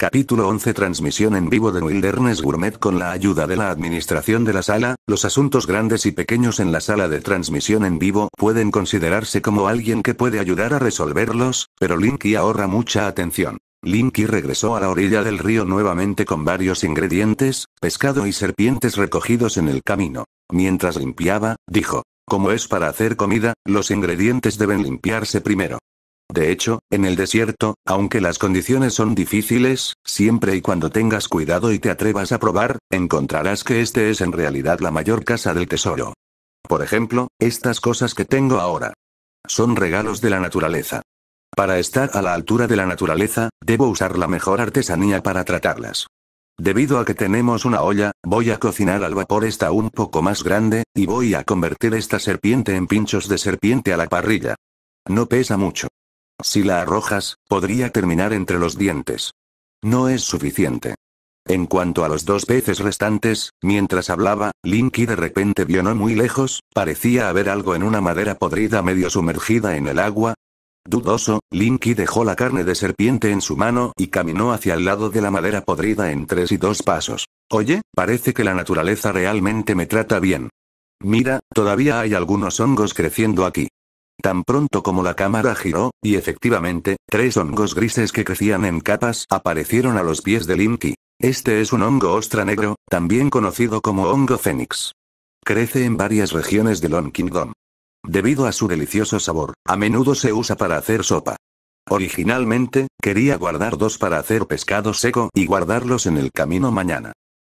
Capítulo 11 Transmisión en vivo de Wilderness Gourmet con la ayuda de la administración de la sala, los asuntos grandes y pequeños en la sala de transmisión en vivo pueden considerarse como alguien que puede ayudar a resolverlos, pero Linky ahorra mucha atención. Linky regresó a la orilla del río nuevamente con varios ingredientes, pescado y serpientes recogidos en el camino. Mientras limpiaba, dijo, como es para hacer comida, los ingredientes deben limpiarse primero. De hecho, en el desierto, aunque las condiciones son difíciles, siempre y cuando tengas cuidado y te atrevas a probar, encontrarás que este es en realidad la mayor casa del tesoro. Por ejemplo, estas cosas que tengo ahora. Son regalos de la naturaleza. Para estar a la altura de la naturaleza, debo usar la mejor artesanía para tratarlas. Debido a que tenemos una olla, voy a cocinar al vapor esta un poco más grande, y voy a convertir esta serpiente en pinchos de serpiente a la parrilla. No pesa mucho. Si la arrojas, podría terminar entre los dientes. No es suficiente. En cuanto a los dos peces restantes, mientras hablaba, Linky de repente vio no muy lejos, parecía haber algo en una madera podrida medio sumergida en el agua. Dudoso, Linky dejó la carne de serpiente en su mano y caminó hacia el lado de la madera podrida en tres y dos pasos. Oye, parece que la naturaleza realmente me trata bien. Mira, todavía hay algunos hongos creciendo aquí. Tan pronto como la cámara giró, y efectivamente, tres hongos grises que crecían en capas aparecieron a los pies de Linky. Este es un hongo ostra negro, también conocido como hongo fénix. Crece en varias regiones de Long Kingdom. Debido a su delicioso sabor, a menudo se usa para hacer sopa. Originalmente, quería guardar dos para hacer pescado seco y guardarlos en el camino mañana.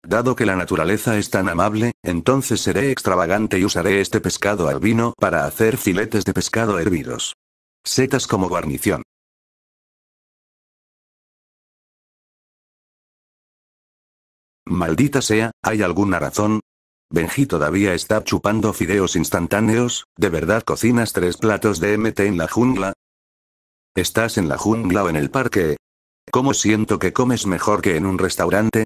Dado que la naturaleza es tan amable, entonces seré extravagante y usaré este pescado al para hacer filetes de pescado hervidos. Setas como guarnición. Maldita sea, ¿hay alguna razón? Benji todavía está chupando fideos instantáneos, ¿de verdad cocinas tres platos de MT en la jungla? ¿Estás en la jungla o en el parque? ¿Cómo siento que comes mejor que en un restaurante?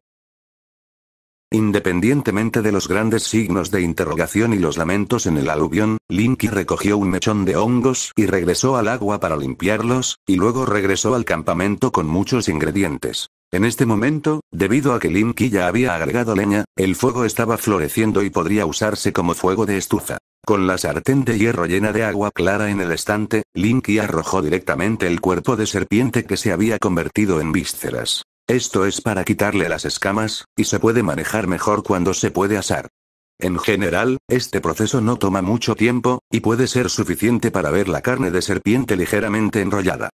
Independientemente de los grandes signos de interrogación y los lamentos en el aluvión, Linky recogió un mechón de hongos y regresó al agua para limpiarlos, y luego regresó al campamento con muchos ingredientes. En este momento, debido a que Linky ya había agregado leña, el fuego estaba floreciendo y podría usarse como fuego de estufa. Con la sartén de hierro llena de agua clara en el estante, Linky arrojó directamente el cuerpo de serpiente que se había convertido en vísceras. Esto es para quitarle las escamas, y se puede manejar mejor cuando se puede asar. En general, este proceso no toma mucho tiempo, y puede ser suficiente para ver la carne de serpiente ligeramente enrollada.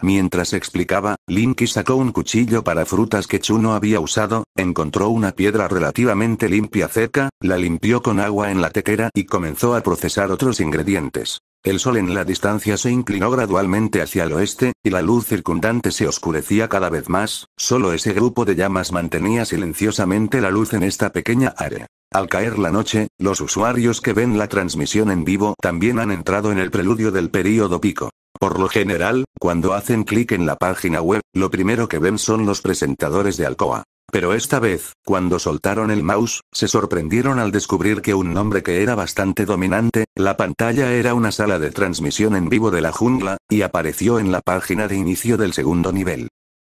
Mientras explicaba, Linky sacó un cuchillo para frutas que Chu no había usado, encontró una piedra relativamente limpia cerca, la limpió con agua en la tequera y comenzó a procesar otros ingredientes. El sol en la distancia se inclinó gradualmente hacia el oeste, y la luz circundante se oscurecía cada vez más, solo ese grupo de llamas mantenía silenciosamente la luz en esta pequeña área. Al caer la noche, los usuarios que ven la transmisión en vivo también han entrado en el preludio del período pico. Por lo general, cuando hacen clic en la página web, lo primero que ven son los presentadores de Alcoa. Pero esta vez, cuando soltaron el mouse, se sorprendieron al descubrir que un nombre que era bastante dominante, la pantalla era una sala de transmisión en vivo de la jungla, y apareció en la página de inicio del segundo nivel.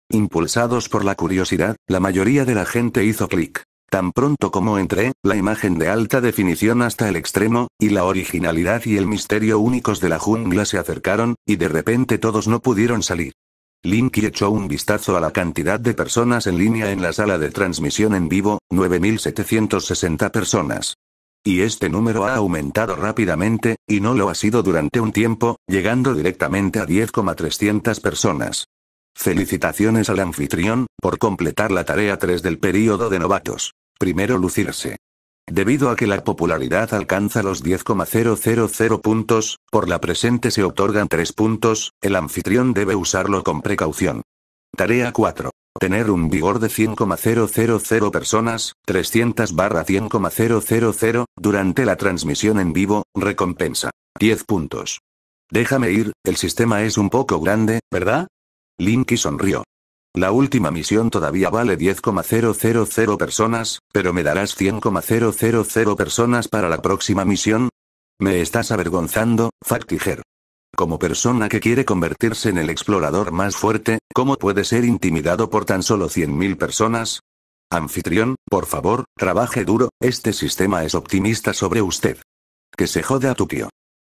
Impulsados por la curiosidad, la mayoría de la gente hizo clic. Tan pronto como entré, la imagen de alta definición hasta el extremo, y la originalidad y el misterio únicos de la jungla se acercaron, y de repente todos no pudieron salir. Linky echó un vistazo a la cantidad de personas en línea en la sala de transmisión en vivo, 9.760 personas. Y este número ha aumentado rápidamente, y no lo ha sido durante un tiempo, llegando directamente a 10,300 personas. Felicitaciones al anfitrión, por completar la tarea 3 del período de novatos. Primero lucirse. Debido a que la popularidad alcanza los 10,000 puntos, por la presente se otorgan 3 puntos, el anfitrión debe usarlo con precaución. Tarea 4. Tener un vigor de 100,000 personas, 300 barra 100,000, durante la transmisión en vivo, recompensa. 10 puntos. Déjame ir, el sistema es un poco grande, ¿verdad? Linky sonrió. La última misión todavía vale 10,000 personas, pero me darás 100,000 personas para la próxima misión. Me estás avergonzando, Factiger. Como persona que quiere convertirse en el explorador más fuerte, ¿cómo puede ser intimidado por tan solo 100.000 personas? Anfitrión, por favor, trabaje duro, este sistema es optimista sobre usted. Que se jode a tu tío.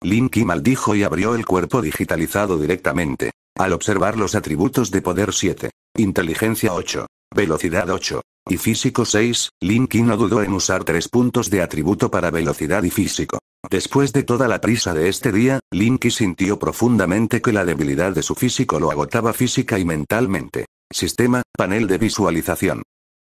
Linky maldijo y abrió el cuerpo digitalizado directamente. Al observar los atributos de poder 7, Inteligencia 8. Velocidad 8. Y físico 6, Linky no dudó en usar tres puntos de atributo para velocidad y físico. Después de toda la prisa de este día, Linky sintió profundamente que la debilidad de su físico lo agotaba física y mentalmente. Sistema, panel de visualización.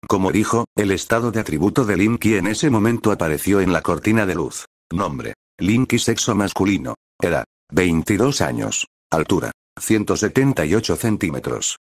Como dijo, el estado de atributo de Linky en ese momento apareció en la cortina de luz. Nombre. Linky sexo masculino. Era 22 años. Altura. 178 centímetros.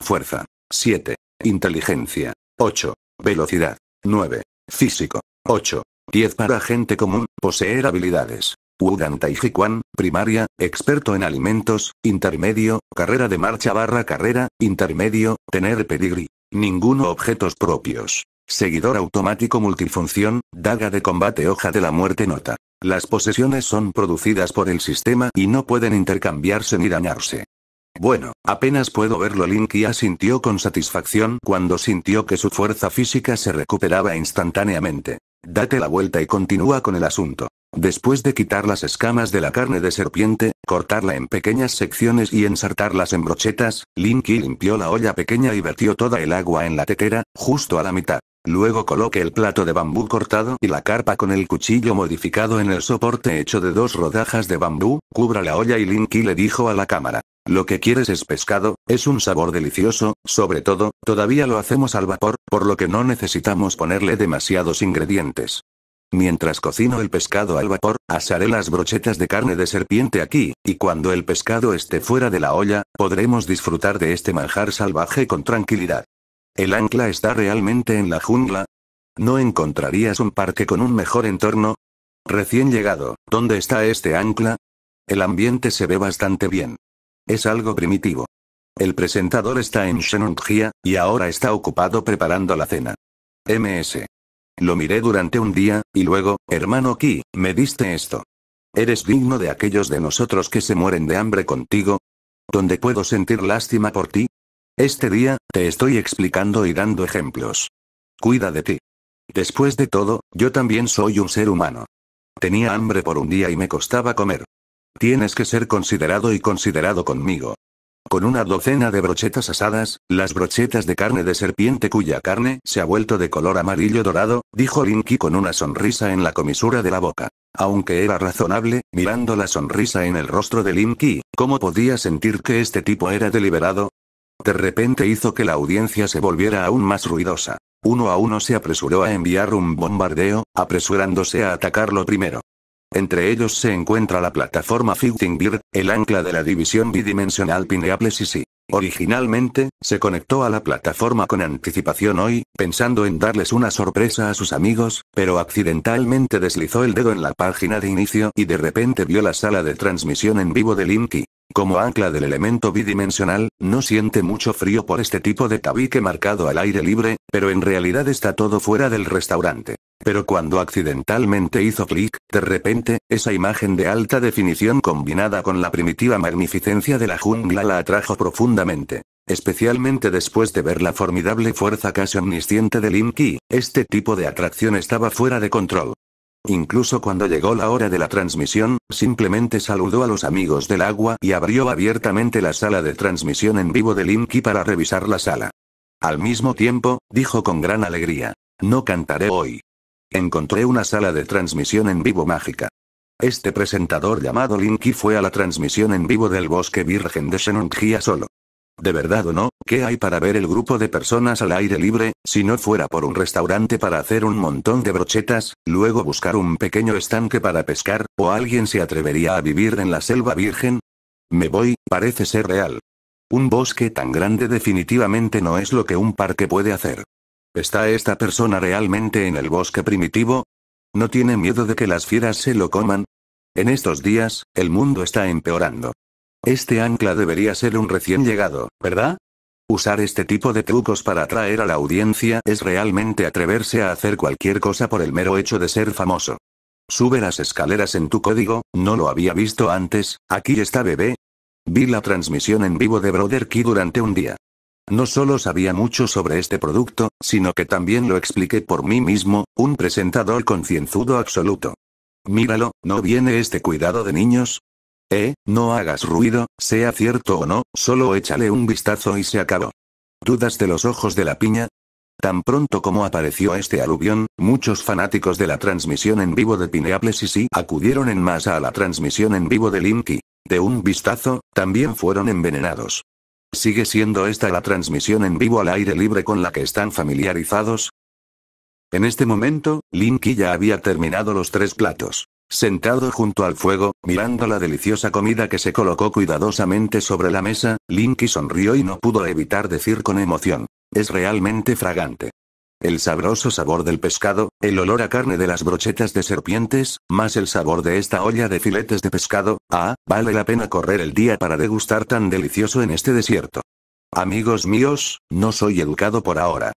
Fuerza. 7. Inteligencia. 8. Velocidad. 9. Físico. 8. 10 para gente común, poseer habilidades. Wudan Taijiquan, primaria, experto en alimentos, intermedio, carrera de marcha barra carrera, intermedio, tener pedigree. Ninguno objetos propios. Seguidor automático multifunción, daga de combate hoja de la muerte nota. Las posesiones son producidas por el sistema y no pueden intercambiarse ni dañarse. Bueno, apenas puedo verlo. ya sintió con satisfacción cuando sintió que su fuerza física se recuperaba instantáneamente. Date la vuelta y continúa con el asunto. Después de quitar las escamas de la carne de serpiente, cortarla en pequeñas secciones y ensartarlas en brochetas, Linky limpió la olla pequeña y vertió toda el agua en la tetera, justo a la mitad. Luego coloque el plato de bambú cortado y la carpa con el cuchillo modificado en el soporte hecho de dos rodajas de bambú, cubra la olla y Linky le dijo a la cámara. Lo que quieres es pescado, es un sabor delicioso, sobre todo, todavía lo hacemos al vapor, por lo que no necesitamos ponerle demasiados ingredientes. Mientras cocino el pescado al vapor, asaré las brochetas de carne de serpiente aquí, y cuando el pescado esté fuera de la olla, podremos disfrutar de este manjar salvaje con tranquilidad. ¿El ancla está realmente en la jungla? ¿No encontrarías un parque con un mejor entorno? Recién llegado, ¿dónde está este ancla? El ambiente se ve bastante bien. Es algo primitivo. El presentador está en Shenongjia, y ahora está ocupado preparando la cena. MS. Lo miré durante un día, y luego, hermano Ki, me diste esto. ¿Eres digno de aquellos de nosotros que se mueren de hambre contigo? ¿Dónde puedo sentir lástima por ti? Este día, te estoy explicando y dando ejemplos. Cuida de ti. Después de todo, yo también soy un ser humano. Tenía hambre por un día y me costaba comer. Tienes que ser considerado y considerado conmigo. Con una docena de brochetas asadas, las brochetas de carne de serpiente cuya carne se ha vuelto de color amarillo dorado, dijo Linky con una sonrisa en la comisura de la boca. Aunque era razonable, mirando la sonrisa en el rostro de Linky, ¿cómo podía sentir que este tipo era deliberado? De repente hizo que la audiencia se volviera aún más ruidosa. Uno a uno se apresuró a enviar un bombardeo, apresurándose a atacarlo primero. Entre ellos se encuentra la plataforma Fighting Bird, el ancla de la división bidimensional Pineapple CC. Originalmente, se conectó a la plataforma con anticipación hoy, pensando en darles una sorpresa a sus amigos, pero accidentalmente deslizó el dedo en la página de inicio y de repente vio la sala de transmisión en vivo de Linky. Como ancla del elemento bidimensional, no siente mucho frío por este tipo de tabique marcado al aire libre, pero en realidad está todo fuera del restaurante. Pero cuando accidentalmente hizo clic, de repente, esa imagen de alta definición combinada con la primitiva magnificencia de la jungla la atrajo profundamente. Especialmente después de ver la formidable fuerza casi omnisciente del Inki, este tipo de atracción estaba fuera de control. Incluso cuando llegó la hora de la transmisión, simplemente saludó a los amigos del agua y abrió abiertamente la sala de transmisión en vivo de Linky para revisar la sala. Al mismo tiempo, dijo con gran alegría, no cantaré hoy. Encontré una sala de transmisión en vivo mágica. Este presentador llamado Linky fue a la transmisión en vivo del bosque virgen de Shenongjia solo. De verdad o no, ¿qué hay para ver el grupo de personas al aire libre, si no fuera por un restaurante para hacer un montón de brochetas, luego buscar un pequeño estanque para pescar, o alguien se atrevería a vivir en la selva virgen? Me voy, parece ser real. Un bosque tan grande definitivamente no es lo que un parque puede hacer. ¿Está esta persona realmente en el bosque primitivo? ¿No tiene miedo de que las fieras se lo coman? En estos días, el mundo está empeorando. Este ancla debería ser un recién llegado, ¿verdad? Usar este tipo de trucos para atraer a la audiencia es realmente atreverse a hacer cualquier cosa por el mero hecho de ser famoso. Sube las escaleras en tu código, no lo había visto antes, aquí está bebé. Vi la transmisión en vivo de Brother Key durante un día. No solo sabía mucho sobre este producto, sino que también lo expliqué por mí mismo, un presentador concienzudo absoluto. Míralo, ¿no viene este cuidado de niños? Eh, no hagas ruido, sea cierto o no, solo échale un vistazo y se acabó. ¿Dudas de los ojos de la piña? Tan pronto como apareció este aluvión, muchos fanáticos de la transmisión en vivo de Pineapples y sí acudieron en masa a la transmisión en vivo de Linky. De un vistazo, también fueron envenenados. ¿Sigue siendo esta la transmisión en vivo al aire libre con la que están familiarizados? En este momento, Linky ya había terminado los tres platos. Sentado junto al fuego, mirando la deliciosa comida que se colocó cuidadosamente sobre la mesa, Linky sonrió y no pudo evitar decir con emoción. Es realmente fragante. El sabroso sabor del pescado, el olor a carne de las brochetas de serpientes, más el sabor de esta olla de filetes de pescado, ah, vale la pena correr el día para degustar tan delicioso en este desierto. Amigos míos, no soy educado por ahora,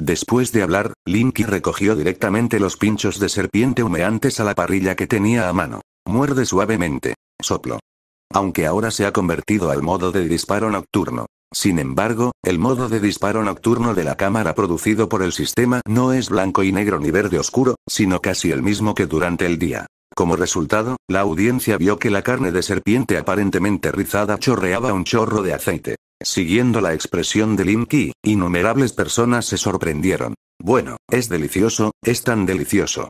Después de hablar, Linky recogió directamente los pinchos de serpiente humeantes a la parrilla que tenía a mano. Muerde suavemente. Soplo. Aunque ahora se ha convertido al modo de disparo nocturno. Sin embargo, el modo de disparo nocturno de la cámara producido por el sistema no es blanco y negro ni verde oscuro, sino casi el mismo que durante el día. Como resultado, la audiencia vio que la carne de serpiente aparentemente rizada chorreaba un chorro de aceite. Siguiendo la expresión de Linky, innumerables personas se sorprendieron. Bueno, es delicioso, es tan delicioso.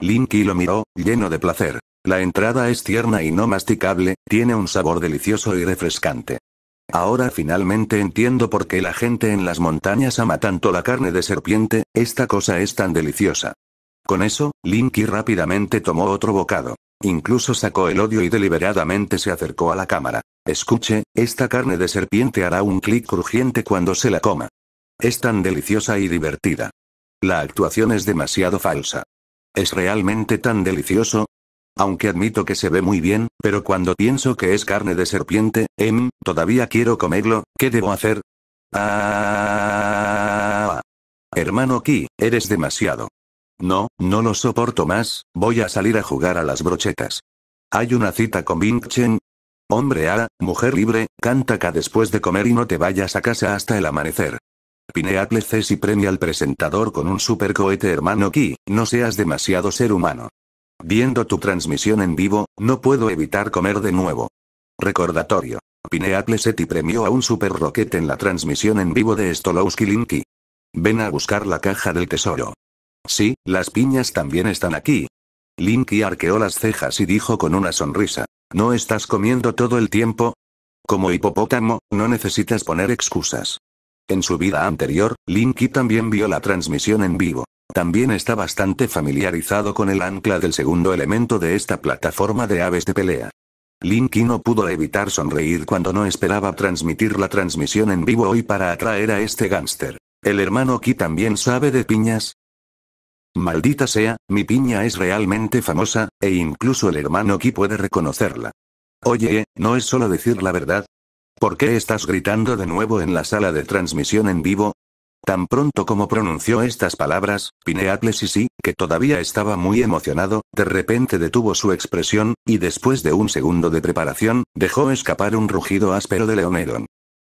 Linky lo miró, lleno de placer. La entrada es tierna y no masticable, tiene un sabor delicioso y refrescante. Ahora finalmente entiendo por qué la gente en las montañas ama tanto la carne de serpiente, esta cosa es tan deliciosa. Con eso, Linky rápidamente tomó otro bocado. Incluso sacó el odio y deliberadamente se acercó a la cámara. Escuche, esta carne de serpiente hará un clic crujiente cuando se la coma. Es tan deliciosa y divertida. La actuación es demasiado falsa. ¿Es realmente tan delicioso? Aunque admito que se ve muy bien, pero cuando pienso que es carne de serpiente, em, todavía quiero comerlo, ¿qué debo hacer? Ah, hermano Ki, eres demasiado. No, no lo soporto más, voy a salir a jugar a las brochetas. Hay una cita con Bing Chen, Hombre A, mujer libre, canta después de comer y no te vayas a casa hasta el amanecer. Pineapple si premia al presentador con un super cohete hermano Ki, no seas demasiado ser humano. Viendo tu transmisión en vivo, no puedo evitar comer de nuevo. Recordatorio. Pineapple ti premió a un super rocket en la transmisión en vivo de Stolowski Linky. Ven a buscar la caja del tesoro. Sí, las piñas también están aquí. Linky arqueó las cejas y dijo con una sonrisa. ¿No estás comiendo todo el tiempo? Como hipopótamo, no necesitas poner excusas. En su vida anterior, Linky también vio la transmisión en vivo. También está bastante familiarizado con el ancla del segundo elemento de esta plataforma de aves de pelea. Linky no pudo evitar sonreír cuando no esperaba transmitir la transmisión en vivo hoy para atraer a este gángster. El hermano Ki también sabe de piñas, Maldita sea, mi piña es realmente famosa, e incluso el hermano Ki puede reconocerla. Oye, eh, ¿no es solo decir la verdad? ¿Por qué estás gritando de nuevo en la sala de transmisión en vivo? Tan pronto como pronunció estas palabras, y sí, que todavía estaba muy emocionado, de repente detuvo su expresión, y después de un segundo de preparación, dejó escapar un rugido áspero de Leoneron.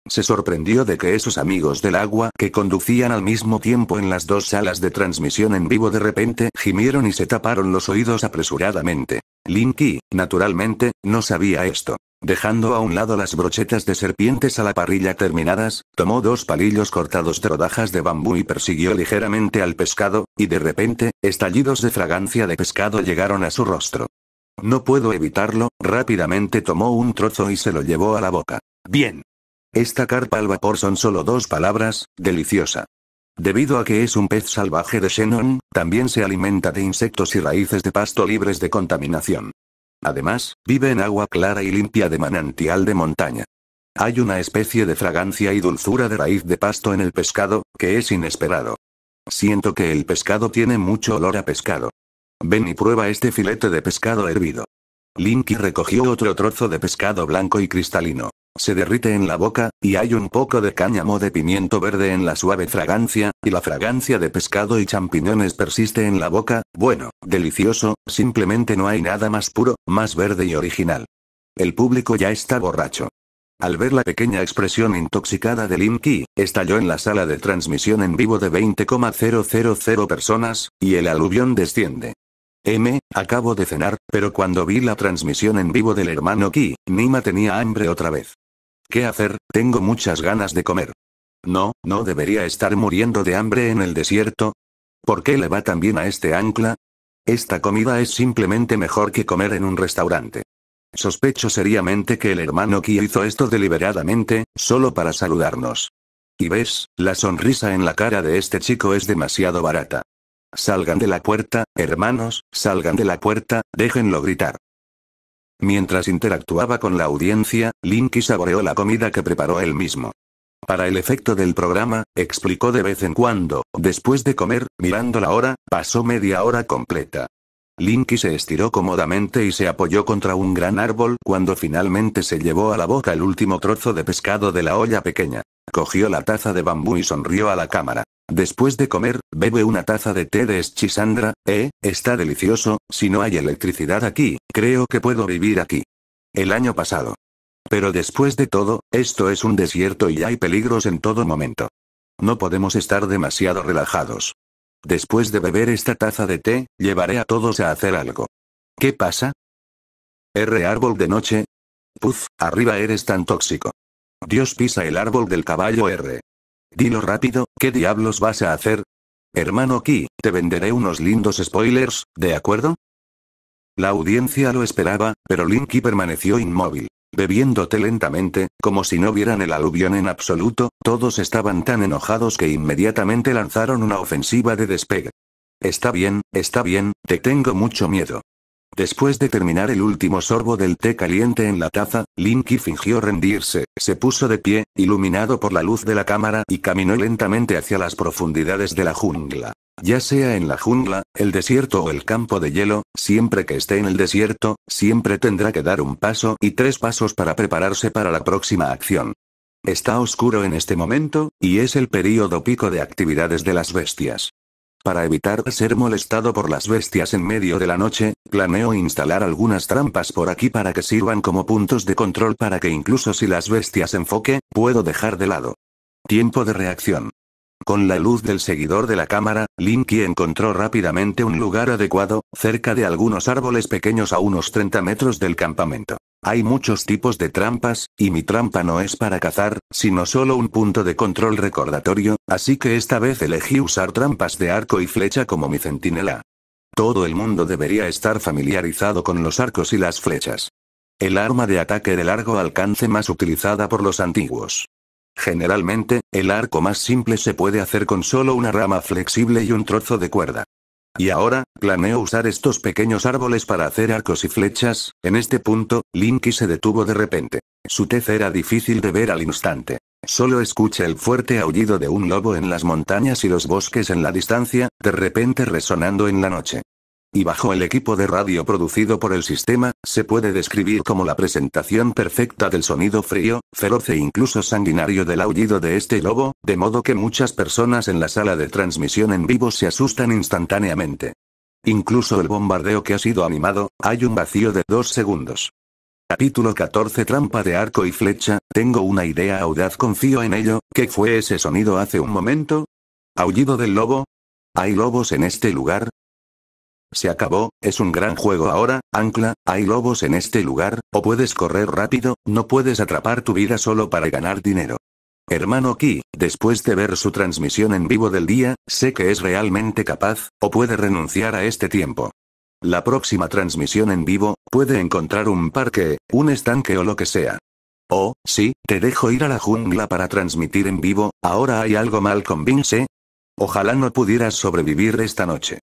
Se sorprendió de que esos amigos del agua que conducían al mismo tiempo en las dos salas de transmisión en vivo de repente gimieron y se taparon los oídos apresuradamente. Linky, naturalmente, no sabía esto. Dejando a un lado las brochetas de serpientes a la parrilla terminadas, tomó dos palillos cortados de rodajas de bambú y persiguió ligeramente al pescado, y de repente, estallidos de fragancia de pescado llegaron a su rostro. No puedo evitarlo, rápidamente tomó un trozo y se lo llevó a la boca. Bien. Esta carpa al vapor son solo dos palabras, deliciosa. Debido a que es un pez salvaje de Shenon, también se alimenta de insectos y raíces de pasto libres de contaminación. Además, vive en agua clara y limpia de manantial de montaña. Hay una especie de fragancia y dulzura de raíz de pasto en el pescado, que es inesperado. Siento que el pescado tiene mucho olor a pescado. Ven y prueba este filete de pescado hervido. Linky recogió otro trozo de pescado blanco y cristalino se derrite en la boca, y hay un poco de cáñamo de pimiento verde en la suave fragancia, y la fragancia de pescado y champiñones persiste en la boca, bueno, delicioso, simplemente no hay nada más puro, más verde y original. El público ya está borracho. Al ver la pequeña expresión intoxicada de Lim Ki, estalló en la sala de transmisión en vivo de 20,000 personas, y el aluvión desciende. M, acabo de cenar, pero cuando vi la transmisión en vivo del hermano Ki, Nima tenía hambre otra vez. ¿Qué hacer? Tengo muchas ganas de comer. No, no debería estar muriendo de hambre en el desierto. ¿Por qué le va tan bien a este ancla? Esta comida es simplemente mejor que comer en un restaurante. Sospecho seriamente que el hermano Ki hizo esto deliberadamente, solo para saludarnos. Y ves, la sonrisa en la cara de este chico es demasiado barata. Salgan de la puerta, hermanos, salgan de la puerta, déjenlo gritar. Mientras interactuaba con la audiencia, Linky saboreó la comida que preparó él mismo. Para el efecto del programa, explicó de vez en cuando, después de comer, mirando la hora, pasó media hora completa. Linky se estiró cómodamente y se apoyó contra un gran árbol cuando finalmente se llevó a la boca el último trozo de pescado de la olla pequeña. Cogió la taza de bambú y sonrió a la cámara. Después de comer, bebe una taza de té de Schisandra, eh, está delicioso, si no hay electricidad aquí, creo que puedo vivir aquí. El año pasado. Pero después de todo, esto es un desierto y hay peligros en todo momento. No podemos estar demasiado relajados. Después de beber esta taza de té, llevaré a todos a hacer algo. ¿Qué pasa? R árbol de noche. Puf, arriba eres tan tóxico. Dios pisa el árbol del caballo R. Dilo rápido, ¿qué diablos vas a hacer? Hermano Ki, te venderé unos lindos spoilers, ¿de acuerdo? La audiencia lo esperaba, pero Linky permaneció inmóvil. Bebiéndote lentamente, como si no vieran el aluvión en absoluto, todos estaban tan enojados que inmediatamente lanzaron una ofensiva de despegue. Está bien, está bien, te tengo mucho miedo. Después de terminar el último sorbo del té caliente en la taza, Linky fingió rendirse, se puso de pie, iluminado por la luz de la cámara y caminó lentamente hacia las profundidades de la jungla. Ya sea en la jungla, el desierto o el campo de hielo, siempre que esté en el desierto, siempre tendrá que dar un paso y tres pasos para prepararse para la próxima acción. Está oscuro en este momento, y es el período pico de actividades de las bestias. Para evitar ser molestado por las bestias en medio de la noche, planeo instalar algunas trampas por aquí para que sirvan como puntos de control para que incluso si las bestias enfoque, puedo dejar de lado. Tiempo de reacción. Con la luz del seguidor de la cámara, Linky encontró rápidamente un lugar adecuado, cerca de algunos árboles pequeños a unos 30 metros del campamento. Hay muchos tipos de trampas, y mi trampa no es para cazar, sino solo un punto de control recordatorio, así que esta vez elegí usar trampas de arco y flecha como mi centinela. Todo el mundo debería estar familiarizado con los arcos y las flechas. El arma de ataque de largo alcance más utilizada por los antiguos. Generalmente, el arco más simple se puede hacer con solo una rama flexible y un trozo de cuerda. Y ahora, planeo usar estos pequeños árboles para hacer arcos y flechas. En este punto, Linky se detuvo de repente. Su tez era difícil de ver al instante. Solo escucha el fuerte aullido de un lobo en las montañas y los bosques en la distancia, de repente resonando en la noche. Y bajo el equipo de radio producido por el sistema, se puede describir como la presentación perfecta del sonido frío, feroz e incluso sanguinario del aullido de este lobo, de modo que muchas personas en la sala de transmisión en vivo se asustan instantáneamente. Incluso el bombardeo que ha sido animado, hay un vacío de dos segundos. Capítulo 14 Trampa de arco y flecha, tengo una idea audaz, confío en ello, ¿qué fue ese sonido hace un momento? ¿Aullido del lobo? ¿Hay lobos en este lugar? Se acabó, es un gran juego ahora, Ancla, hay lobos en este lugar, o puedes correr rápido, no puedes atrapar tu vida solo para ganar dinero. Hermano Ki, después de ver su transmisión en vivo del día, sé que es realmente capaz, o puede renunciar a este tiempo. La próxima transmisión en vivo, puede encontrar un parque, un estanque o lo que sea. O, oh, sí, te dejo ir a la jungla para transmitir en vivo, ahora hay algo mal con Vince. Ojalá no pudieras sobrevivir esta noche.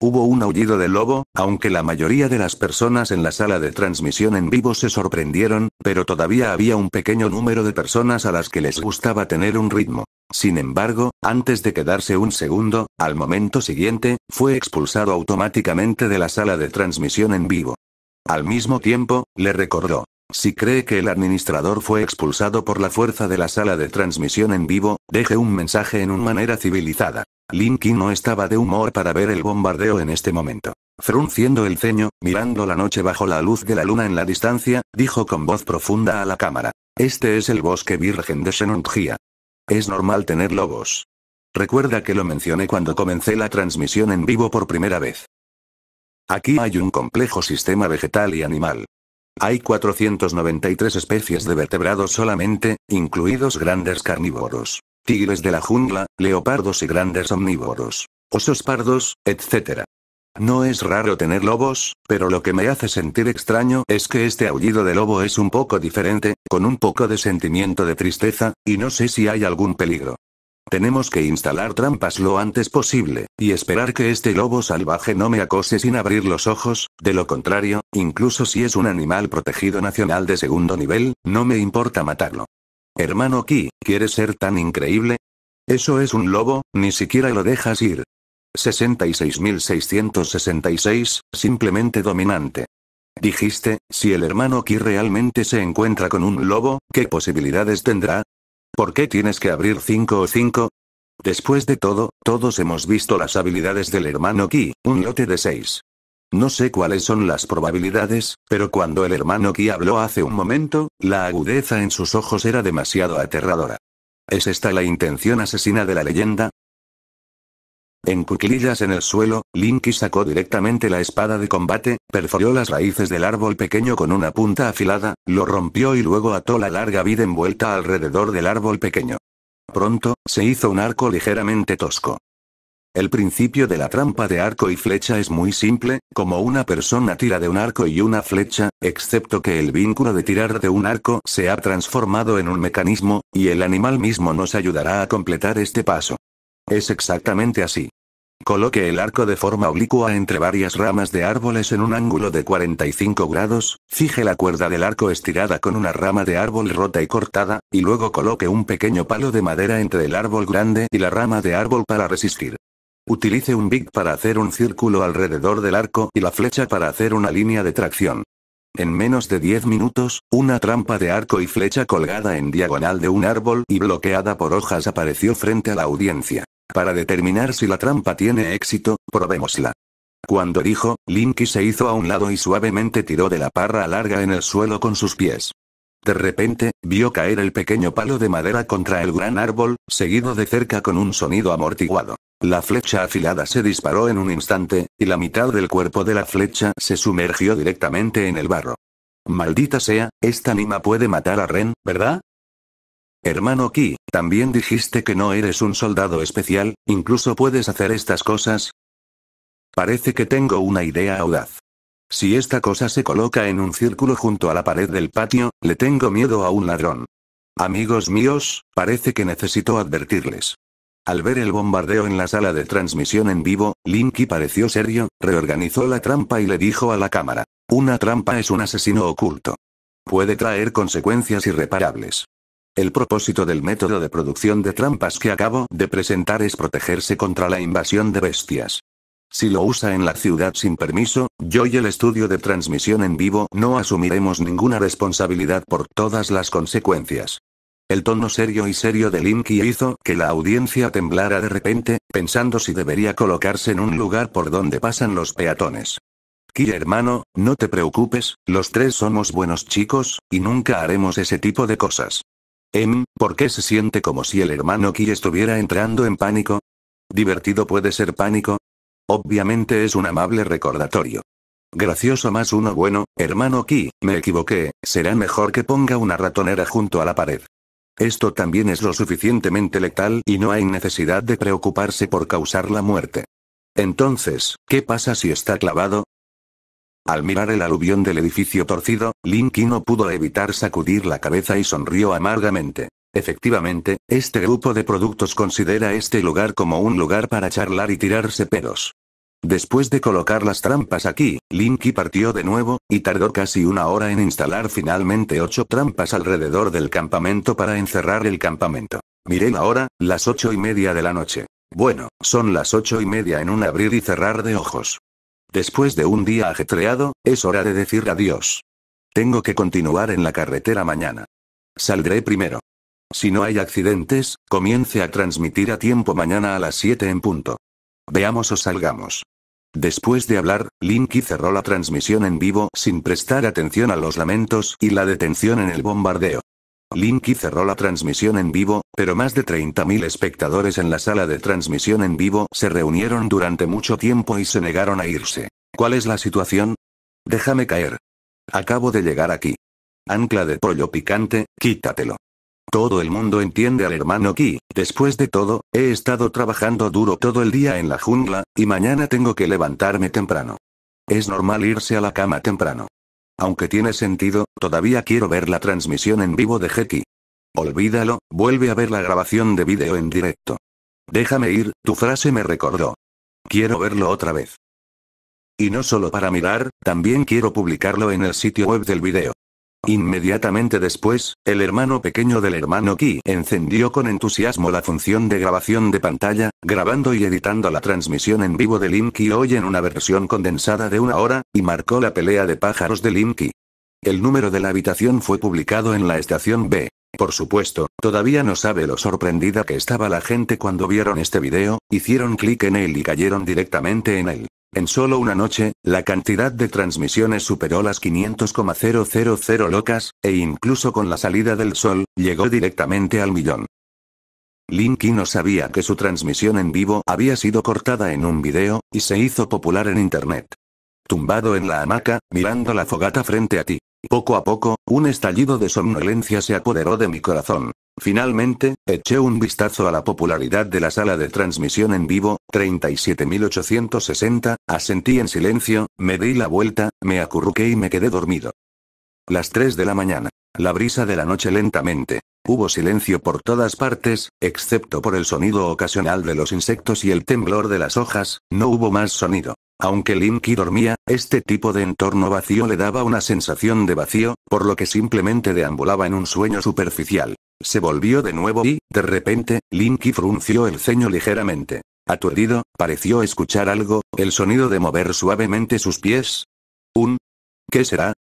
Hubo un aullido de lobo, aunque la mayoría de las personas en la sala de transmisión en vivo se sorprendieron, pero todavía había un pequeño número de personas a las que les gustaba tener un ritmo. Sin embargo, antes de quedarse un segundo, al momento siguiente, fue expulsado automáticamente de la sala de transmisión en vivo. Al mismo tiempo, le recordó, si cree que el administrador fue expulsado por la fuerza de la sala de transmisión en vivo, deje un mensaje en una manera civilizada. Linky no estaba de humor para ver el bombardeo en este momento. Frunciendo el ceño, mirando la noche bajo la luz de la luna en la distancia, dijo con voz profunda a la cámara. Este es el bosque virgen de Shenongjia. Es normal tener lobos. Recuerda que lo mencioné cuando comencé la transmisión en vivo por primera vez. Aquí hay un complejo sistema vegetal y animal. Hay 493 especies de vertebrados solamente, incluidos grandes carnívoros tigres de la jungla, leopardos y grandes omnívoros, osos pardos, etc. No es raro tener lobos, pero lo que me hace sentir extraño es que este aullido de lobo es un poco diferente, con un poco de sentimiento de tristeza, y no sé si hay algún peligro. Tenemos que instalar trampas lo antes posible, y esperar que este lobo salvaje no me acose sin abrir los ojos, de lo contrario, incluso si es un animal protegido nacional de segundo nivel, no me importa matarlo. Hermano Ki, ¿quieres ser tan increíble? Eso es un lobo, ni siquiera lo dejas ir. 66.666, simplemente dominante. Dijiste, si el hermano Ki realmente se encuentra con un lobo, ¿qué posibilidades tendrá? ¿Por qué tienes que abrir 5 o 5? Después de todo, todos hemos visto las habilidades del hermano Ki, un lote de 6. No sé cuáles son las probabilidades, pero cuando el hermano Ki habló hace un momento, la agudeza en sus ojos era demasiado aterradora. ¿Es esta la intención asesina de la leyenda? En cuclillas en el suelo, Linky sacó directamente la espada de combate, perforó las raíces del árbol pequeño con una punta afilada, lo rompió y luego ató la larga vida envuelta alrededor del árbol pequeño. Pronto, se hizo un arco ligeramente tosco. El principio de la trampa de arco y flecha es muy simple, como una persona tira de un arco y una flecha, excepto que el vínculo de tirar de un arco se ha transformado en un mecanismo, y el animal mismo nos ayudará a completar este paso. Es exactamente así. Coloque el arco de forma oblicua entre varias ramas de árboles en un ángulo de 45 grados, fije la cuerda del arco estirada con una rama de árbol rota y cortada, y luego coloque un pequeño palo de madera entre el árbol grande y la rama de árbol para resistir. Utilice un big para hacer un círculo alrededor del arco y la flecha para hacer una línea de tracción. En menos de 10 minutos, una trampa de arco y flecha colgada en diagonal de un árbol y bloqueada por hojas apareció frente a la audiencia. Para determinar si la trampa tiene éxito, probémosla. Cuando dijo, Linky se hizo a un lado y suavemente tiró de la parra larga en el suelo con sus pies. De repente, vio caer el pequeño palo de madera contra el gran árbol, seguido de cerca con un sonido amortiguado. La flecha afilada se disparó en un instante, y la mitad del cuerpo de la flecha se sumergió directamente en el barro. Maldita sea, esta Nima puede matar a Ren, ¿verdad? Hermano Ki, también dijiste que no eres un soldado especial, incluso puedes hacer estas cosas. Parece que tengo una idea audaz. Si esta cosa se coloca en un círculo junto a la pared del patio, le tengo miedo a un ladrón. Amigos míos, parece que necesito advertirles. Al ver el bombardeo en la sala de transmisión en vivo, Linky pareció serio, reorganizó la trampa y le dijo a la cámara. Una trampa es un asesino oculto. Puede traer consecuencias irreparables. El propósito del método de producción de trampas que acabo de presentar es protegerse contra la invasión de bestias. Si lo usa en la ciudad sin permiso, yo y el estudio de transmisión en vivo no asumiremos ninguna responsabilidad por todas las consecuencias. El tono serio y serio de Linky hizo que la audiencia temblara de repente, pensando si debería colocarse en un lugar por donde pasan los peatones. Ki hermano, no te preocupes, los tres somos buenos chicos, y nunca haremos ese tipo de cosas. Em, ¿por qué se siente como si el hermano Ki estuviera entrando en pánico? ¿Divertido puede ser pánico? Obviamente es un amable recordatorio. Gracioso más uno bueno, hermano Ki, me equivoqué, será mejor que ponga una ratonera junto a la pared. Esto también es lo suficientemente letal y no hay necesidad de preocuparse por causar la muerte. Entonces, ¿qué pasa si está clavado? Al mirar el aluvión del edificio torcido, Linky no pudo evitar sacudir la cabeza y sonrió amargamente. Efectivamente, este grupo de productos considera este lugar como un lugar para charlar y tirarse pedos. Después de colocar las trampas aquí, Linky partió de nuevo, y tardó casi una hora en instalar finalmente ocho trampas alrededor del campamento para encerrar el campamento. Miré ahora, las ocho y media de la noche. Bueno, son las ocho y media en un abrir y cerrar de ojos. Después de un día ajetreado, es hora de decir adiós. Tengo que continuar en la carretera mañana. Saldré primero. Si no hay accidentes, comience a transmitir a tiempo mañana a las 7 en punto. Veamos o salgamos. Después de hablar, Linky cerró la transmisión en vivo sin prestar atención a los lamentos y la detención en el bombardeo. Linky cerró la transmisión en vivo, pero más de 30.000 espectadores en la sala de transmisión en vivo se reunieron durante mucho tiempo y se negaron a irse. ¿Cuál es la situación? Déjame caer. Acabo de llegar aquí. Ancla de pollo picante, quítatelo. Todo el mundo entiende al hermano Ki, después de todo, he estado trabajando duro todo el día en la jungla, y mañana tengo que levantarme temprano. Es normal irse a la cama temprano. Aunque tiene sentido, todavía quiero ver la transmisión en vivo de Geki. Olvídalo, vuelve a ver la grabación de vídeo en directo. Déjame ir, tu frase me recordó. Quiero verlo otra vez. Y no solo para mirar, también quiero publicarlo en el sitio web del video. Inmediatamente después, el hermano pequeño del hermano Ki encendió con entusiasmo la función de grabación de pantalla, grabando y editando la transmisión en vivo de Linky hoy en una versión condensada de una hora, y marcó la pelea de pájaros de Linky. El número de la habitación fue publicado en la estación B. Por supuesto, todavía no sabe lo sorprendida que estaba la gente cuando vieron este video, hicieron clic en él y cayeron directamente en él. En solo una noche, la cantidad de transmisiones superó las 500,000 locas, e incluso con la salida del sol, llegó directamente al millón. Linky no sabía que su transmisión en vivo había sido cortada en un video, y se hizo popular en internet. Tumbado en la hamaca, mirando la fogata frente a ti. Poco a poco, un estallido de somnolencia se apoderó de mi corazón. Finalmente, eché un vistazo a la popularidad de la sala de transmisión en vivo, 37.860, asentí en silencio, me di la vuelta, me acurruqué y me quedé dormido. Las 3 de la mañana. La brisa de la noche lentamente. Hubo silencio por todas partes, excepto por el sonido ocasional de los insectos y el temblor de las hojas, no hubo más sonido. Aunque Linky dormía, este tipo de entorno vacío le daba una sensación de vacío, por lo que simplemente deambulaba en un sueño superficial. Se volvió de nuevo y, de repente, Linky frunció el ceño ligeramente. Aturdido, pareció escuchar algo, el sonido de mover suavemente sus pies. ¿Un? ¿Qué será?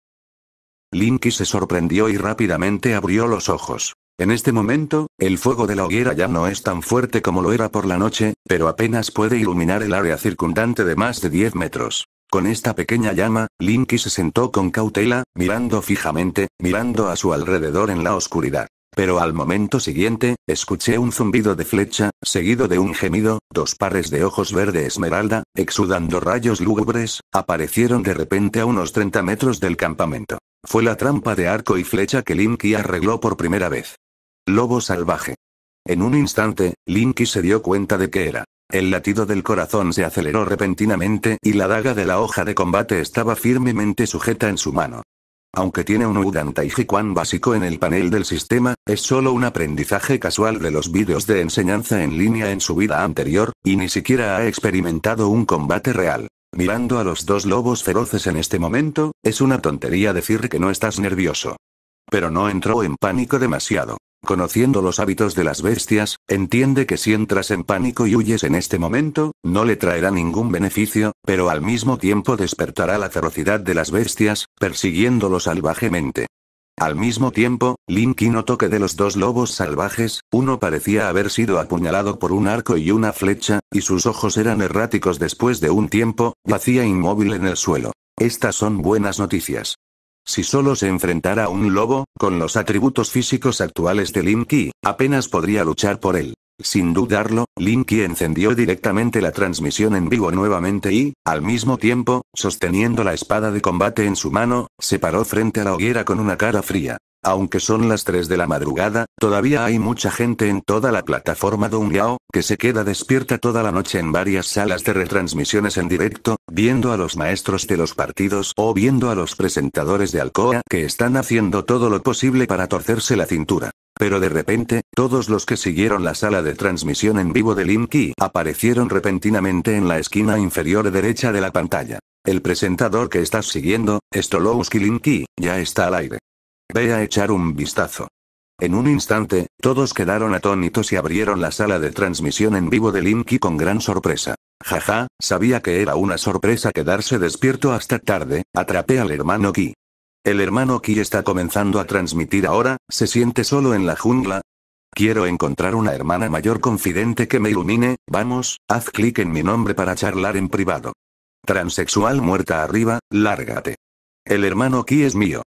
Linky se sorprendió y rápidamente abrió los ojos. En este momento, el fuego de la hoguera ya no es tan fuerte como lo era por la noche, pero apenas puede iluminar el área circundante de más de 10 metros. Con esta pequeña llama, Linky se sentó con cautela, mirando fijamente, mirando a su alrededor en la oscuridad. Pero al momento siguiente, escuché un zumbido de flecha, seguido de un gemido, dos pares de ojos verde esmeralda, exudando rayos lúgubres, aparecieron de repente a unos 30 metros del campamento. Fue la trampa de arco y flecha que Linky arregló por primera vez. Lobo salvaje. En un instante, Linky se dio cuenta de que era. El latido del corazón se aceleró repentinamente y la daga de la hoja de combate estaba firmemente sujeta en su mano. Aunque tiene un Udan Taijiquan básico en el panel del sistema, es solo un aprendizaje casual de los vídeos de enseñanza en línea en su vida anterior, y ni siquiera ha experimentado un combate real. Mirando a los dos lobos feroces en este momento, es una tontería decir que no estás nervioso. Pero no entró en pánico demasiado. Conociendo los hábitos de las bestias, entiende que si entras en pánico y huyes en este momento, no le traerá ningún beneficio, pero al mismo tiempo despertará la ferocidad de las bestias, persiguiéndolo salvajemente. Al mismo tiempo, Linky notó que de los dos lobos salvajes, uno parecía haber sido apuñalado por un arco y una flecha, y sus ojos eran erráticos después de un tiempo, vacía inmóvil en el suelo. Estas son buenas noticias. Si solo se enfrentara a un lobo, con los atributos físicos actuales de Linky, apenas podría luchar por él. Sin dudarlo, Linky encendió directamente la transmisión en vivo nuevamente y, al mismo tiempo, sosteniendo la espada de combate en su mano, se paró frente a la hoguera con una cara fría. Aunque son las 3 de la madrugada, todavía hay mucha gente en toda la plataforma de Yao, que se queda despierta toda la noche en varias salas de retransmisiones en directo, viendo a los maestros de los partidos o viendo a los presentadores de Alcoa que están haciendo todo lo posible para torcerse la cintura. Pero de repente, todos los que siguieron la sala de transmisión en vivo de Linky aparecieron repentinamente en la esquina inferior derecha de la pantalla. El presentador que estás siguiendo, Stolowski Linky, ya está al aire. Ve a echar un vistazo. En un instante, todos quedaron atónitos y abrieron la sala de transmisión en vivo de Linky con gran sorpresa. Jaja, sabía que era una sorpresa quedarse despierto hasta tarde, atrapé al hermano Ki. El hermano Ki está comenzando a transmitir ahora, se siente solo en la jungla. Quiero encontrar una hermana mayor confidente que me ilumine, vamos, haz clic en mi nombre para charlar en privado. Transexual muerta arriba, lárgate. El hermano Ki es mío.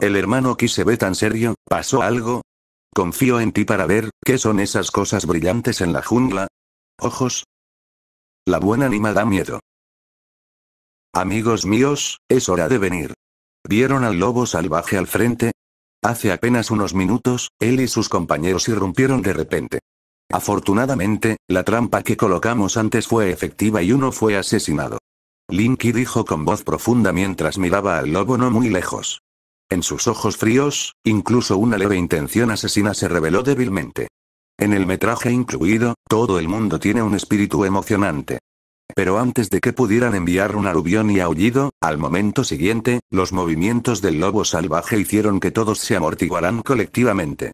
El hermano Ki se ve tan serio, ¿pasó algo? Confío en ti para ver, ¿qué son esas cosas brillantes en la jungla? Ojos. La buena anima da miedo. Amigos míos, es hora de venir. ¿Vieron al lobo salvaje al frente? Hace apenas unos minutos, él y sus compañeros irrumpieron de repente. Afortunadamente, la trampa que colocamos antes fue efectiva y uno fue asesinado. Linky dijo con voz profunda mientras miraba al lobo no muy lejos. En sus ojos fríos, incluso una leve intención asesina se reveló débilmente. En el metraje incluido, todo el mundo tiene un espíritu emocionante. Pero antes de que pudieran enviar un aluvión y aullido, al momento siguiente, los movimientos del lobo salvaje hicieron que todos se amortiguaran colectivamente.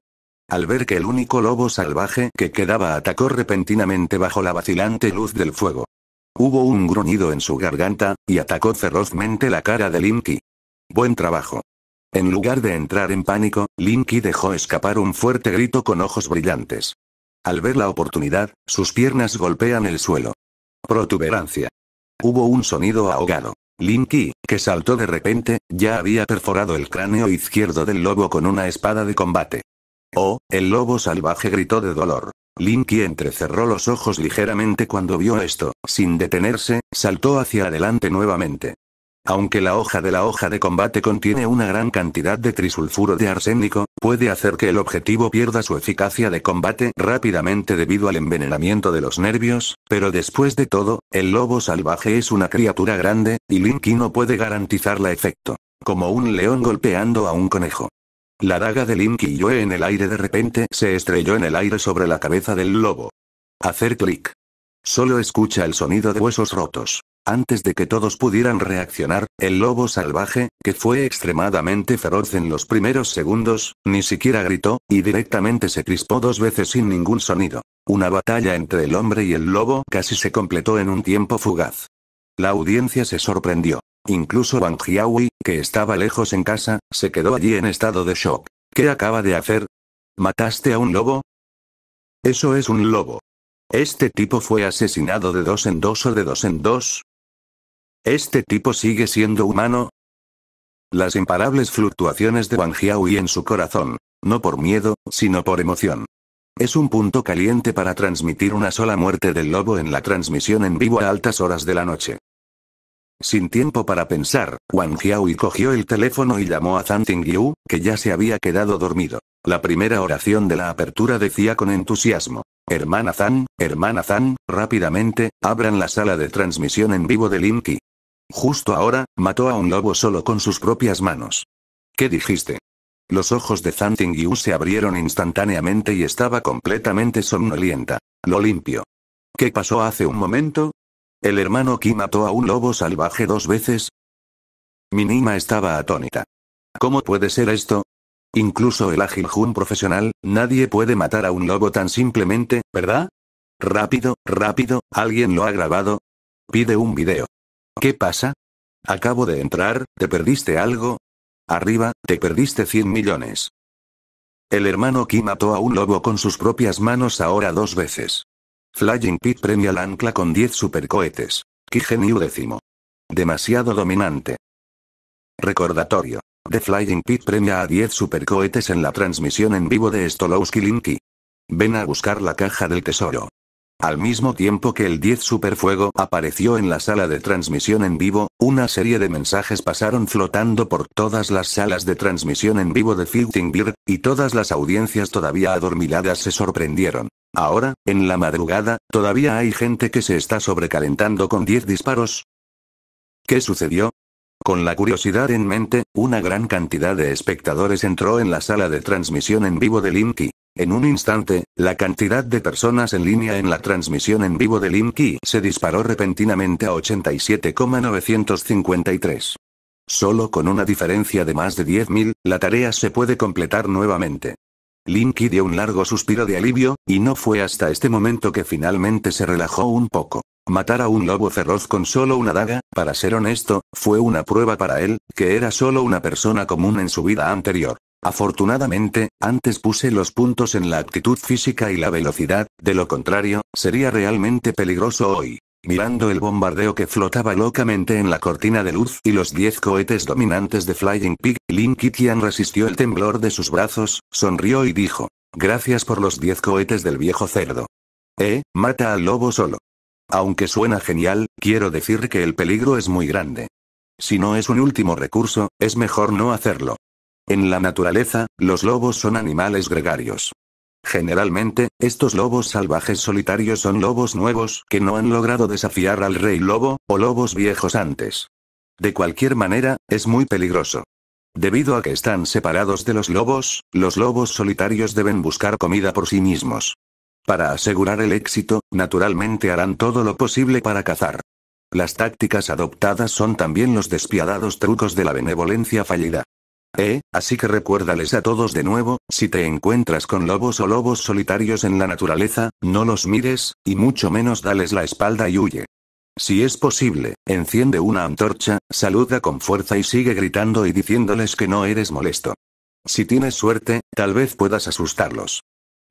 Al ver que el único lobo salvaje que quedaba atacó repentinamente bajo la vacilante luz del fuego. Hubo un gruñido en su garganta, y atacó ferozmente la cara de Linky. Buen trabajo. En lugar de entrar en pánico, Linky dejó escapar un fuerte grito con ojos brillantes. Al ver la oportunidad, sus piernas golpean el suelo. Protuberancia. Hubo un sonido ahogado. Linky, que saltó de repente, ya había perforado el cráneo izquierdo del lobo con una espada de combate. Oh, el lobo salvaje gritó de dolor. Linky entrecerró los ojos ligeramente cuando vio esto, sin detenerse, saltó hacia adelante nuevamente. Aunque la hoja de la hoja de combate contiene una gran cantidad de trisulfuro de arsénico, puede hacer que el objetivo pierda su eficacia de combate rápidamente debido al envenenamiento de los nervios, pero después de todo, el lobo salvaje es una criatura grande, y Linky no puede garantizar la efecto. Como un león golpeando a un conejo. La daga de Linky yo en el aire de repente se estrelló en el aire sobre la cabeza del lobo. Hacer clic. Solo escucha el sonido de huesos rotos. Antes de que todos pudieran reaccionar, el lobo salvaje, que fue extremadamente feroz en los primeros segundos, ni siquiera gritó, y directamente se crispó dos veces sin ningún sonido. Una batalla entre el hombre y el lobo casi se completó en un tiempo fugaz. La audiencia se sorprendió. Incluso Wang Jiawei, que estaba lejos en casa, se quedó allí en estado de shock. ¿Qué acaba de hacer? ¿Mataste a un lobo? Eso es un lobo. Este tipo fue asesinado de dos en dos o de dos en dos, ¿Este tipo sigue siendo humano? Las imparables fluctuaciones de Wang y en su corazón. No por miedo, sino por emoción. Es un punto caliente para transmitir una sola muerte del lobo en la transmisión en vivo a altas horas de la noche. Sin tiempo para pensar, Wang Xiaoyi cogió el teléfono y llamó a Zhang Tingyu, que ya se había quedado dormido. La primera oración de la apertura decía con entusiasmo. Hermana Zhang, hermana Zhang, rápidamente, abran la sala de transmisión en vivo de Linky. Justo ahora, mató a un lobo solo con sus propias manos. ¿Qué dijiste? Los ojos de Yu se abrieron instantáneamente y estaba completamente somnolienta. Lo limpio. ¿Qué pasó hace un momento? ¿El hermano Ki mató a un lobo salvaje dos veces? Minima estaba atónita. ¿Cómo puede ser esto? Incluso el ágil Jun profesional, nadie puede matar a un lobo tan simplemente, ¿verdad? Rápido, rápido, alguien lo ha grabado. Pide un video. ¿Qué pasa? Acabo de entrar, ¿te perdiste algo? Arriba, te perdiste 100 millones. El hermano Ki mató a un lobo con sus propias manos ahora dos veces. Flying Pit premia al ancla con 10 supercohetes. Ki genio décimo. Demasiado dominante. Recordatorio. The Flying Pit premia a 10 supercohetes en la transmisión en vivo de Stolowski Linky. Ven a buscar la caja del tesoro. Al mismo tiempo que el 10 Superfuego apareció en la sala de transmisión en vivo, una serie de mensajes pasaron flotando por todas las salas de transmisión en vivo de Fighting Bird, y todas las audiencias todavía adormiladas se sorprendieron. Ahora, en la madrugada, todavía hay gente que se está sobrecalentando con 10 disparos. ¿Qué sucedió? Con la curiosidad en mente, una gran cantidad de espectadores entró en la sala de transmisión en vivo de Linky. En un instante, la cantidad de personas en línea en la transmisión en vivo de Linky se disparó repentinamente a 87,953. Solo con una diferencia de más de 10.000, la tarea se puede completar nuevamente. Linky dio un largo suspiro de alivio, y no fue hasta este momento que finalmente se relajó un poco. Matar a un lobo feroz con solo una daga, para ser honesto, fue una prueba para él, que era solo una persona común en su vida anterior. Afortunadamente, antes puse los puntos en la actitud física y la velocidad, de lo contrario, sería realmente peligroso hoy. Mirando el bombardeo que flotaba locamente en la cortina de luz y los diez cohetes dominantes de Flying Pig, Linkitian resistió el temblor de sus brazos, sonrió y dijo, Gracias por los diez cohetes del viejo cerdo. Eh, mata al lobo solo. Aunque suena genial, quiero decir que el peligro es muy grande. Si no es un último recurso, es mejor no hacerlo. En la naturaleza, los lobos son animales gregarios. Generalmente, estos lobos salvajes solitarios son lobos nuevos que no han logrado desafiar al rey lobo, o lobos viejos antes. De cualquier manera, es muy peligroso. Debido a que están separados de los lobos, los lobos solitarios deben buscar comida por sí mismos. Para asegurar el éxito, naturalmente harán todo lo posible para cazar. Las tácticas adoptadas son también los despiadados trucos de la benevolencia fallida. Eh, así que recuérdales a todos de nuevo, si te encuentras con lobos o lobos solitarios en la naturaleza, no los mires, y mucho menos dales la espalda y huye. Si es posible, enciende una antorcha, saluda con fuerza y sigue gritando y diciéndoles que no eres molesto. Si tienes suerte, tal vez puedas asustarlos.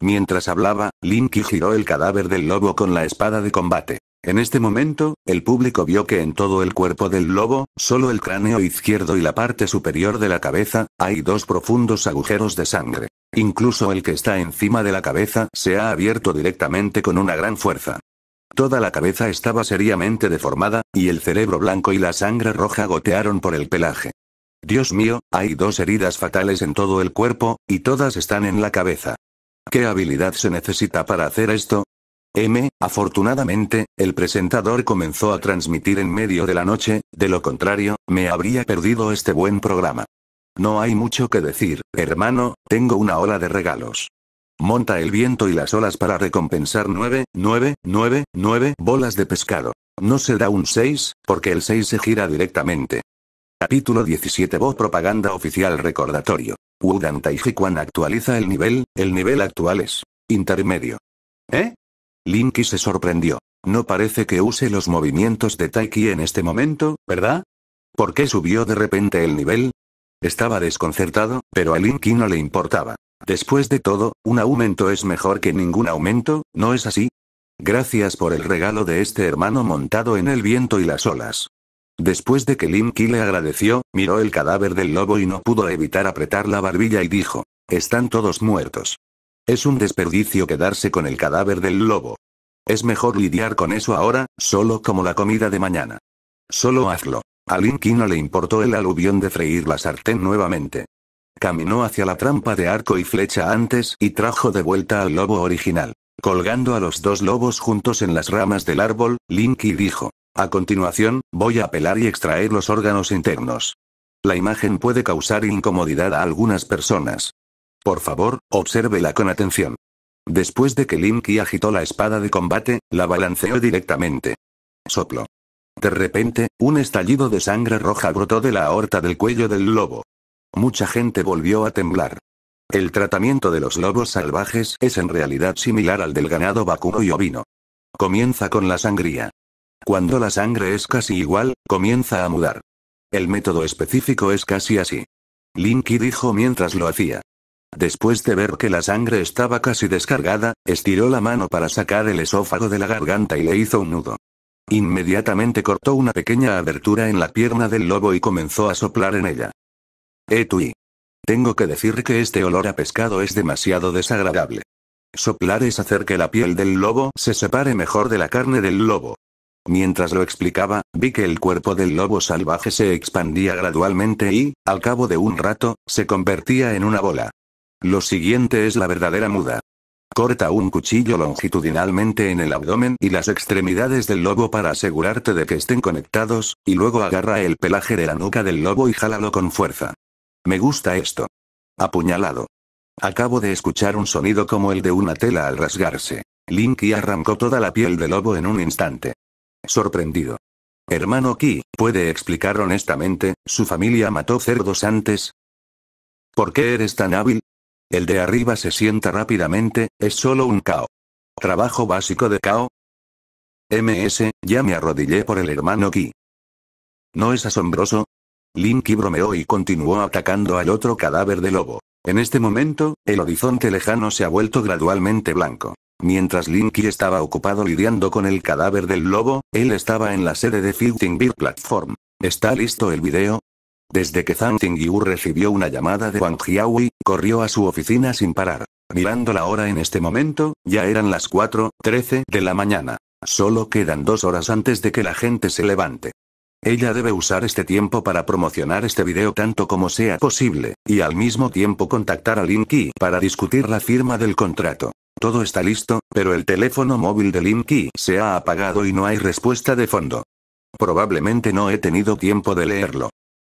Mientras hablaba, Linky giró el cadáver del lobo con la espada de combate. En este momento, el público vio que en todo el cuerpo del lobo, solo el cráneo izquierdo y la parte superior de la cabeza, hay dos profundos agujeros de sangre. Incluso el que está encima de la cabeza se ha abierto directamente con una gran fuerza. Toda la cabeza estaba seriamente deformada, y el cerebro blanco y la sangre roja gotearon por el pelaje. Dios mío, hay dos heridas fatales en todo el cuerpo, y todas están en la cabeza. ¿Qué habilidad se necesita para hacer esto? M. Afortunadamente, el presentador comenzó a transmitir en medio de la noche, de lo contrario, me habría perdido este buen programa. No hay mucho que decir, hermano, tengo una ola de regalos. Monta el viento y las olas para recompensar 9, 9, 9, 9 bolas de pescado. No se da un 6, porque el 6 se gira directamente. Capítulo 17 Voz Propaganda Oficial Recordatorio. Wudan Taijiquan actualiza el nivel, el nivel actual es intermedio. ¿Eh? Linky se sorprendió. No parece que use los movimientos de Taiki en este momento, ¿verdad? ¿Por qué subió de repente el nivel? Estaba desconcertado, pero a Linky no le importaba. Después de todo, un aumento es mejor que ningún aumento, ¿no es así? Gracias por el regalo de este hermano montado en el viento y las olas. Después de que Linky le agradeció, miró el cadáver del lobo y no pudo evitar apretar la barbilla y dijo, están todos muertos. Es un desperdicio quedarse con el cadáver del lobo. Es mejor lidiar con eso ahora, solo como la comida de mañana. Solo hazlo. A Linky no le importó el aluvión de freír la sartén nuevamente. Caminó hacia la trampa de arco y flecha antes y trajo de vuelta al lobo original. Colgando a los dos lobos juntos en las ramas del árbol, Linky dijo, a continuación, voy a pelar y extraer los órganos internos. La imagen puede causar incomodidad a algunas personas. Por favor, obsérvela con atención. Después de que Linky agitó la espada de combate, la balanceó directamente. Soplo. De repente, un estallido de sangre roja brotó de la aorta del cuello del lobo. Mucha gente volvió a temblar. El tratamiento de los lobos salvajes es en realidad similar al del ganado vacuno y ovino. Comienza con la sangría. Cuando la sangre es casi igual, comienza a mudar. El método específico es casi así. Linky dijo mientras lo hacía. Después de ver que la sangre estaba casi descargada, estiró la mano para sacar el esófago de la garganta y le hizo un nudo. Inmediatamente cortó una pequeña abertura en la pierna del lobo y comenzó a soplar en ella. Etui. Eh, Tengo que decir que este olor a pescado es demasiado desagradable. Soplar es hacer que la piel del lobo se separe mejor de la carne del lobo. Mientras lo explicaba, vi que el cuerpo del lobo salvaje se expandía gradualmente y, al cabo de un rato, se convertía en una bola. Lo siguiente es la verdadera muda. Corta un cuchillo longitudinalmente en el abdomen y las extremidades del lobo para asegurarte de que estén conectados, y luego agarra el pelaje de la nuca del lobo y jálalo con fuerza. Me gusta esto. Apuñalado. Acabo de escuchar un sonido como el de una tela al rasgarse. Linky arrancó toda la piel del lobo en un instante. Sorprendido. Hermano Ki, ¿puede explicar honestamente, su familia mató cerdos antes? ¿Por qué eres tan hábil? El de arriba se sienta rápidamente, es solo un cao. Trabajo básico de cao. MS, ya me arrodillé por el hermano Ki. ¿No es asombroso? Linky bromeó y continuó atacando al otro cadáver de lobo. En este momento, el horizonte lejano se ha vuelto gradualmente blanco. Mientras Linky estaba ocupado lidiando con el cadáver del lobo, él estaba en la sede de Fielding Beer Platform. ¿Está listo el video? Desde que Zhang Tingyu recibió una llamada de Wang Jiawei, corrió a su oficina sin parar. Mirando la hora en este momento, ya eran las 4.13 de la mañana. Solo quedan dos horas antes de que la gente se levante. Ella debe usar este tiempo para promocionar este video tanto como sea posible, y al mismo tiempo contactar a Lin Qi para discutir la firma del contrato. Todo está listo, pero el teléfono móvil de Lin Qi se ha apagado y no hay respuesta de fondo. Probablemente no he tenido tiempo de leerlo.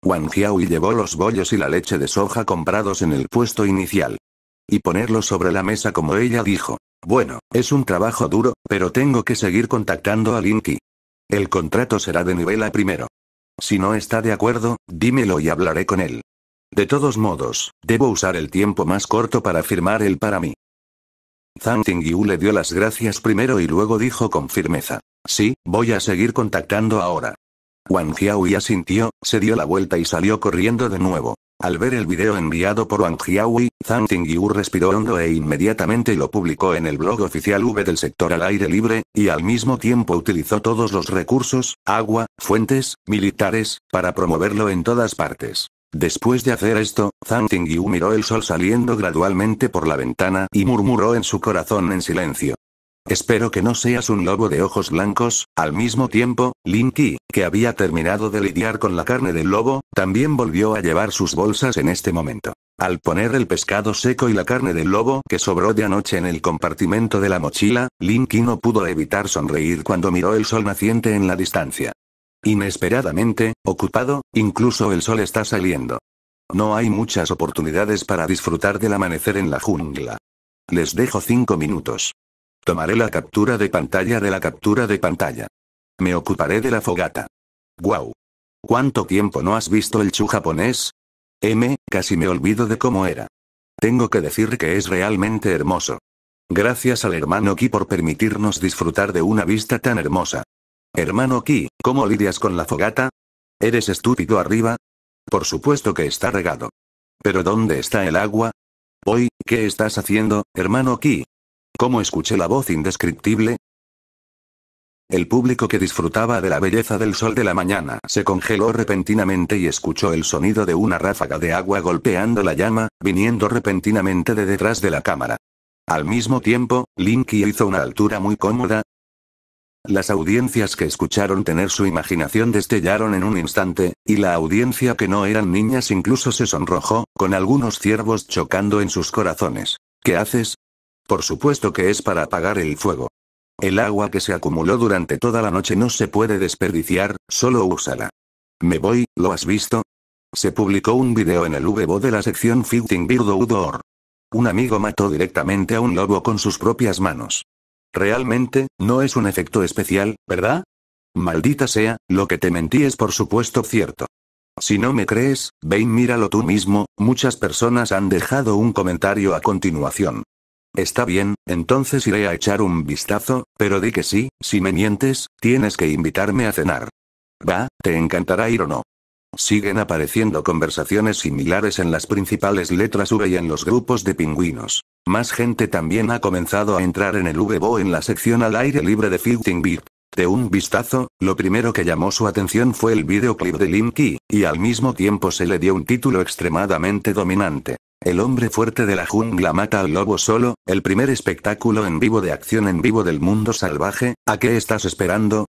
Wang Xiaoyi llevó los bollos y la leche de soja comprados en el puesto inicial. Y ponerlos sobre la mesa como ella dijo. Bueno, es un trabajo duro, pero tengo que seguir contactando a Linky. El contrato será de nivel A primero. Si no está de acuerdo, dímelo y hablaré con él. De todos modos, debo usar el tiempo más corto para firmar el para mí. Zhang Tingyu le dio las gracias primero y luego dijo con firmeza. Sí, voy a seguir contactando ahora. Wang Xiaoyi asintió, se dio la vuelta y salió corriendo de nuevo. Al ver el video enviado por Wang Xiaoyi, Zhang Tingyu respiró hondo e inmediatamente lo publicó en el blog oficial V del sector al aire libre, y al mismo tiempo utilizó todos los recursos, agua, fuentes, militares, para promoverlo en todas partes. Después de hacer esto, Zhang Tingyu miró el sol saliendo gradualmente por la ventana y murmuró en su corazón en silencio. Espero que no seas un lobo de ojos blancos. Al mismo tiempo, Linky, que había terminado de lidiar con la carne del lobo, también volvió a llevar sus bolsas en este momento. Al poner el pescado seco y la carne del lobo que sobró de anoche en el compartimento de la mochila, Linky no pudo evitar sonreír cuando miró el sol naciente en la distancia. Inesperadamente, ocupado, incluso el sol está saliendo. No hay muchas oportunidades para disfrutar del amanecer en la jungla. Les dejo cinco minutos. Tomaré la captura de pantalla de la captura de pantalla. Me ocuparé de la fogata. ¡Guau! ¿Cuánto tiempo no has visto el chu japonés? M, casi me olvido de cómo era. Tengo que decir que es realmente hermoso. Gracias al hermano Ki por permitirnos disfrutar de una vista tan hermosa. Hermano Ki, ¿cómo lidias con la fogata? ¿Eres estúpido arriba? Por supuesto que está regado. ¿Pero dónde está el agua? Hoy, ¿qué estás haciendo, hermano Ki? ¿Cómo escuché la voz indescriptible? El público que disfrutaba de la belleza del sol de la mañana se congeló repentinamente y escuchó el sonido de una ráfaga de agua golpeando la llama, viniendo repentinamente de detrás de la cámara. Al mismo tiempo, Linky hizo una altura muy cómoda. Las audiencias que escucharon tener su imaginación destellaron en un instante, y la audiencia que no eran niñas incluso se sonrojó, con algunos ciervos chocando en sus corazones. ¿Qué haces? Por supuesto que es para apagar el fuego. El agua que se acumuló durante toda la noche no se puede desperdiciar, solo úsala. Me voy, ¿lo has visto? Se publicó un video en el VBO de la sección Fighting Birdo Udoor. Un amigo mató directamente a un lobo con sus propias manos. Realmente, no es un efecto especial, ¿verdad? Maldita sea, lo que te mentí es por supuesto cierto. Si no me crees, y míralo tú mismo, muchas personas han dejado un comentario a continuación. Está bien, entonces iré a echar un vistazo, pero di que sí, si me mientes, tienes que invitarme a cenar. Va, te encantará ir o no. Siguen apareciendo conversaciones similares en las principales letras V y en los grupos de pingüinos. Más gente también ha comenzado a entrar en el VBO en la sección al aire libre de Fitting Beat. De un vistazo, lo primero que llamó su atención fue el videoclip de Linky, y al mismo tiempo se le dio un título extremadamente dominante. El hombre fuerte de la jungla mata al lobo solo, el primer espectáculo en vivo de acción en vivo del mundo salvaje, ¿a qué estás esperando?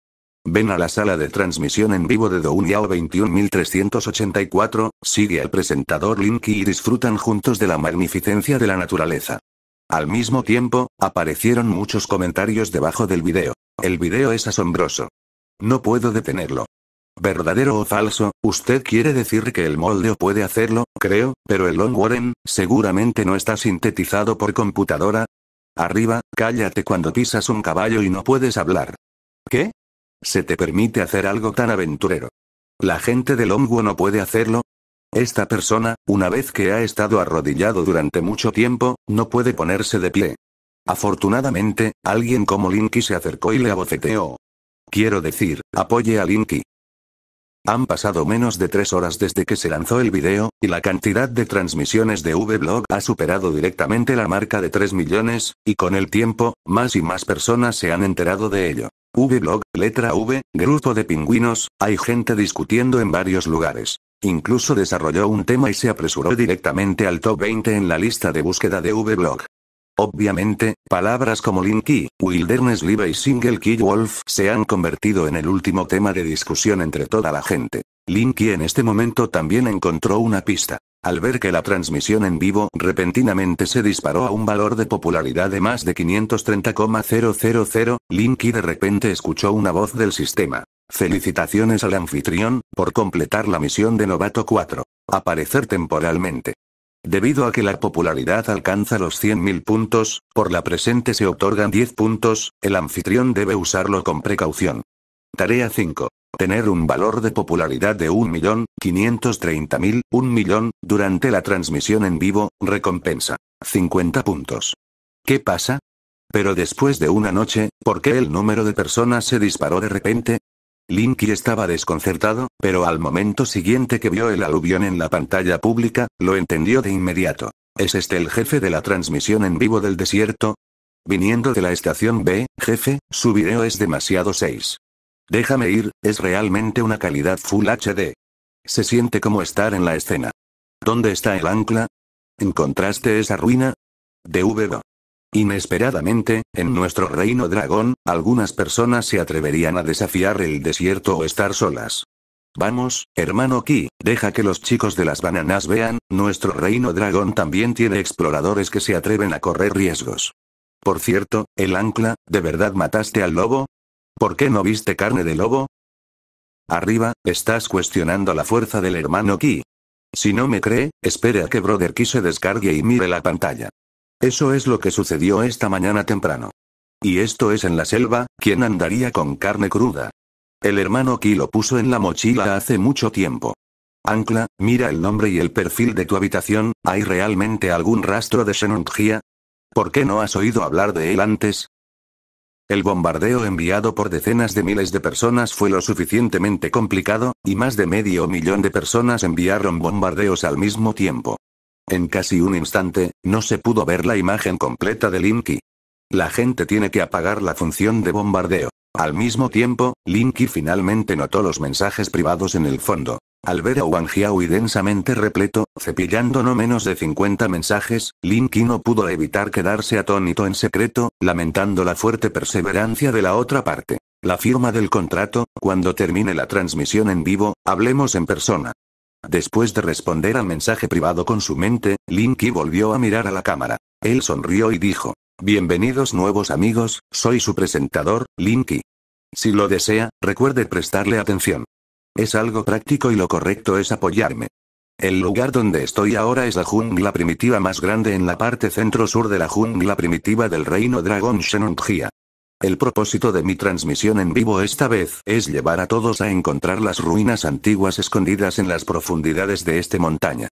Ven a la sala de transmisión en vivo de The 21384, sigue al presentador Linky y disfrutan juntos de la magnificencia de la naturaleza. Al mismo tiempo, aparecieron muchos comentarios debajo del video. El video es asombroso. No puedo detenerlo. ¿Verdadero o falso? Usted quiere decir que el molde puede hacerlo, creo, pero el Long seguramente no está sintetizado por computadora. Arriba, cállate cuando pisas un caballo y no puedes hablar. ¿Qué? ¿Se te permite hacer algo tan aventurero? ¿La gente del hongo no puede hacerlo? Esta persona, una vez que ha estado arrodillado durante mucho tiempo, no puede ponerse de pie. Afortunadamente, alguien como Linky se acercó y le aboceteó. Quiero decir, apoye a Linky. Han pasado menos de tres horas desde que se lanzó el video, y la cantidad de transmisiones de Vblog ha superado directamente la marca de 3 millones, y con el tiempo, más y más personas se han enterado de ello. Vblog, letra V, grupo de pingüinos, hay gente discutiendo en varios lugares. Incluso desarrolló un tema y se apresuró directamente al top 20 en la lista de búsqueda de Vblog. Obviamente, palabras como Linky, Wilderness Live y Single Key Wolf se han convertido en el último tema de discusión entre toda la gente. Linky en este momento también encontró una pista. Al ver que la transmisión en vivo repentinamente se disparó a un valor de popularidad de más de 530,000, Linky de repente escuchó una voz del sistema. Felicitaciones al anfitrión, por completar la misión de Novato 4. Aparecer temporalmente. Debido a que la popularidad alcanza los 100.000 puntos, por la presente se otorgan 10 puntos, el anfitrión debe usarlo con precaución. Tarea 5. Tener un valor de popularidad de 1.530.000, 1.000 durante la transmisión en vivo, recompensa. 50 puntos. ¿Qué pasa? Pero después de una noche, ¿por qué el número de personas se disparó de repente? Linky estaba desconcertado, pero al momento siguiente que vio el aluvión en la pantalla pública, lo entendió de inmediato. ¿Es este el jefe de la transmisión en vivo del desierto? Viniendo de la estación B, jefe, su video es demasiado 6. Déjame ir, es realmente una calidad Full HD. Se siente como estar en la escena. ¿Dónde está el ancla? ¿Encontraste esa ruina? Dv2. Inesperadamente, en nuestro reino dragón, algunas personas se atreverían a desafiar el desierto o estar solas. Vamos, hermano Ki, deja que los chicos de las bananas vean, nuestro reino dragón también tiene exploradores que se atreven a correr riesgos. Por cierto, el ancla, ¿de verdad mataste al lobo? ¿Por qué no viste carne de lobo? Arriba, estás cuestionando la fuerza del hermano Ki. Si no me cree, espere a que Brother Ki se descargue y mire la pantalla. Eso es lo que sucedió esta mañana temprano. Y esto es en la selva, ¿quién andaría con carne cruda? El hermano Ki lo puso en la mochila hace mucho tiempo. Ancla, mira el nombre y el perfil de tu habitación, ¿hay realmente algún rastro de Xenongia? ¿Por qué no has oído hablar de él antes? El bombardeo enviado por decenas de miles de personas fue lo suficientemente complicado, y más de medio millón de personas enviaron bombardeos al mismo tiempo. En casi un instante, no se pudo ver la imagen completa de Linky. La gente tiene que apagar la función de bombardeo. Al mismo tiempo, Linky finalmente notó los mensajes privados en el fondo. Al ver a Wang y densamente repleto, cepillando no menos de 50 mensajes, Linky no pudo evitar quedarse atónito en secreto, lamentando la fuerte perseverancia de la otra parte. La firma del contrato, cuando termine la transmisión en vivo, hablemos en persona. Después de responder al mensaje privado con su mente, Linky volvió a mirar a la cámara. Él sonrió y dijo, Bienvenidos nuevos amigos, soy su presentador, Linky. Si lo desea, recuerde prestarle atención. Es algo práctico y lo correcto es apoyarme. El lugar donde estoy ahora es la jungla primitiva más grande en la parte centro-sur de la jungla primitiva del reino Dragon Shenongjia. El propósito de mi transmisión en vivo esta vez es llevar a todos a encontrar las ruinas antiguas escondidas en las profundidades de este montaña.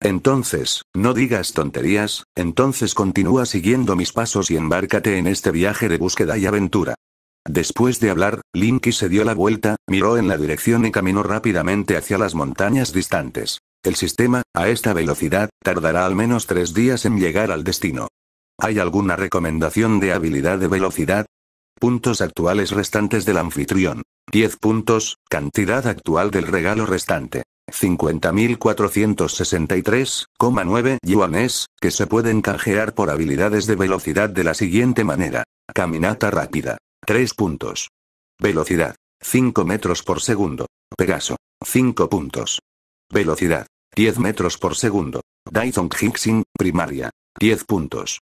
Entonces, no digas tonterías, entonces continúa siguiendo mis pasos y embárcate en este viaje de búsqueda y aventura. Después de hablar, Linky se dio la vuelta, miró en la dirección y caminó rápidamente hacia las montañas distantes. El sistema, a esta velocidad, tardará al menos tres días en llegar al destino. ¿Hay alguna recomendación de habilidad de velocidad? Puntos actuales restantes del anfitrión. 10 puntos, cantidad actual del regalo restante. 50.463,9 yuanes, que se pueden canjear por habilidades de velocidad de la siguiente manera. Caminata rápida. 3 puntos. Velocidad. 5 metros por segundo. Pegaso. 5 puntos. Velocidad. 10 metros por segundo. Dyson Hixing, primaria. 10 puntos.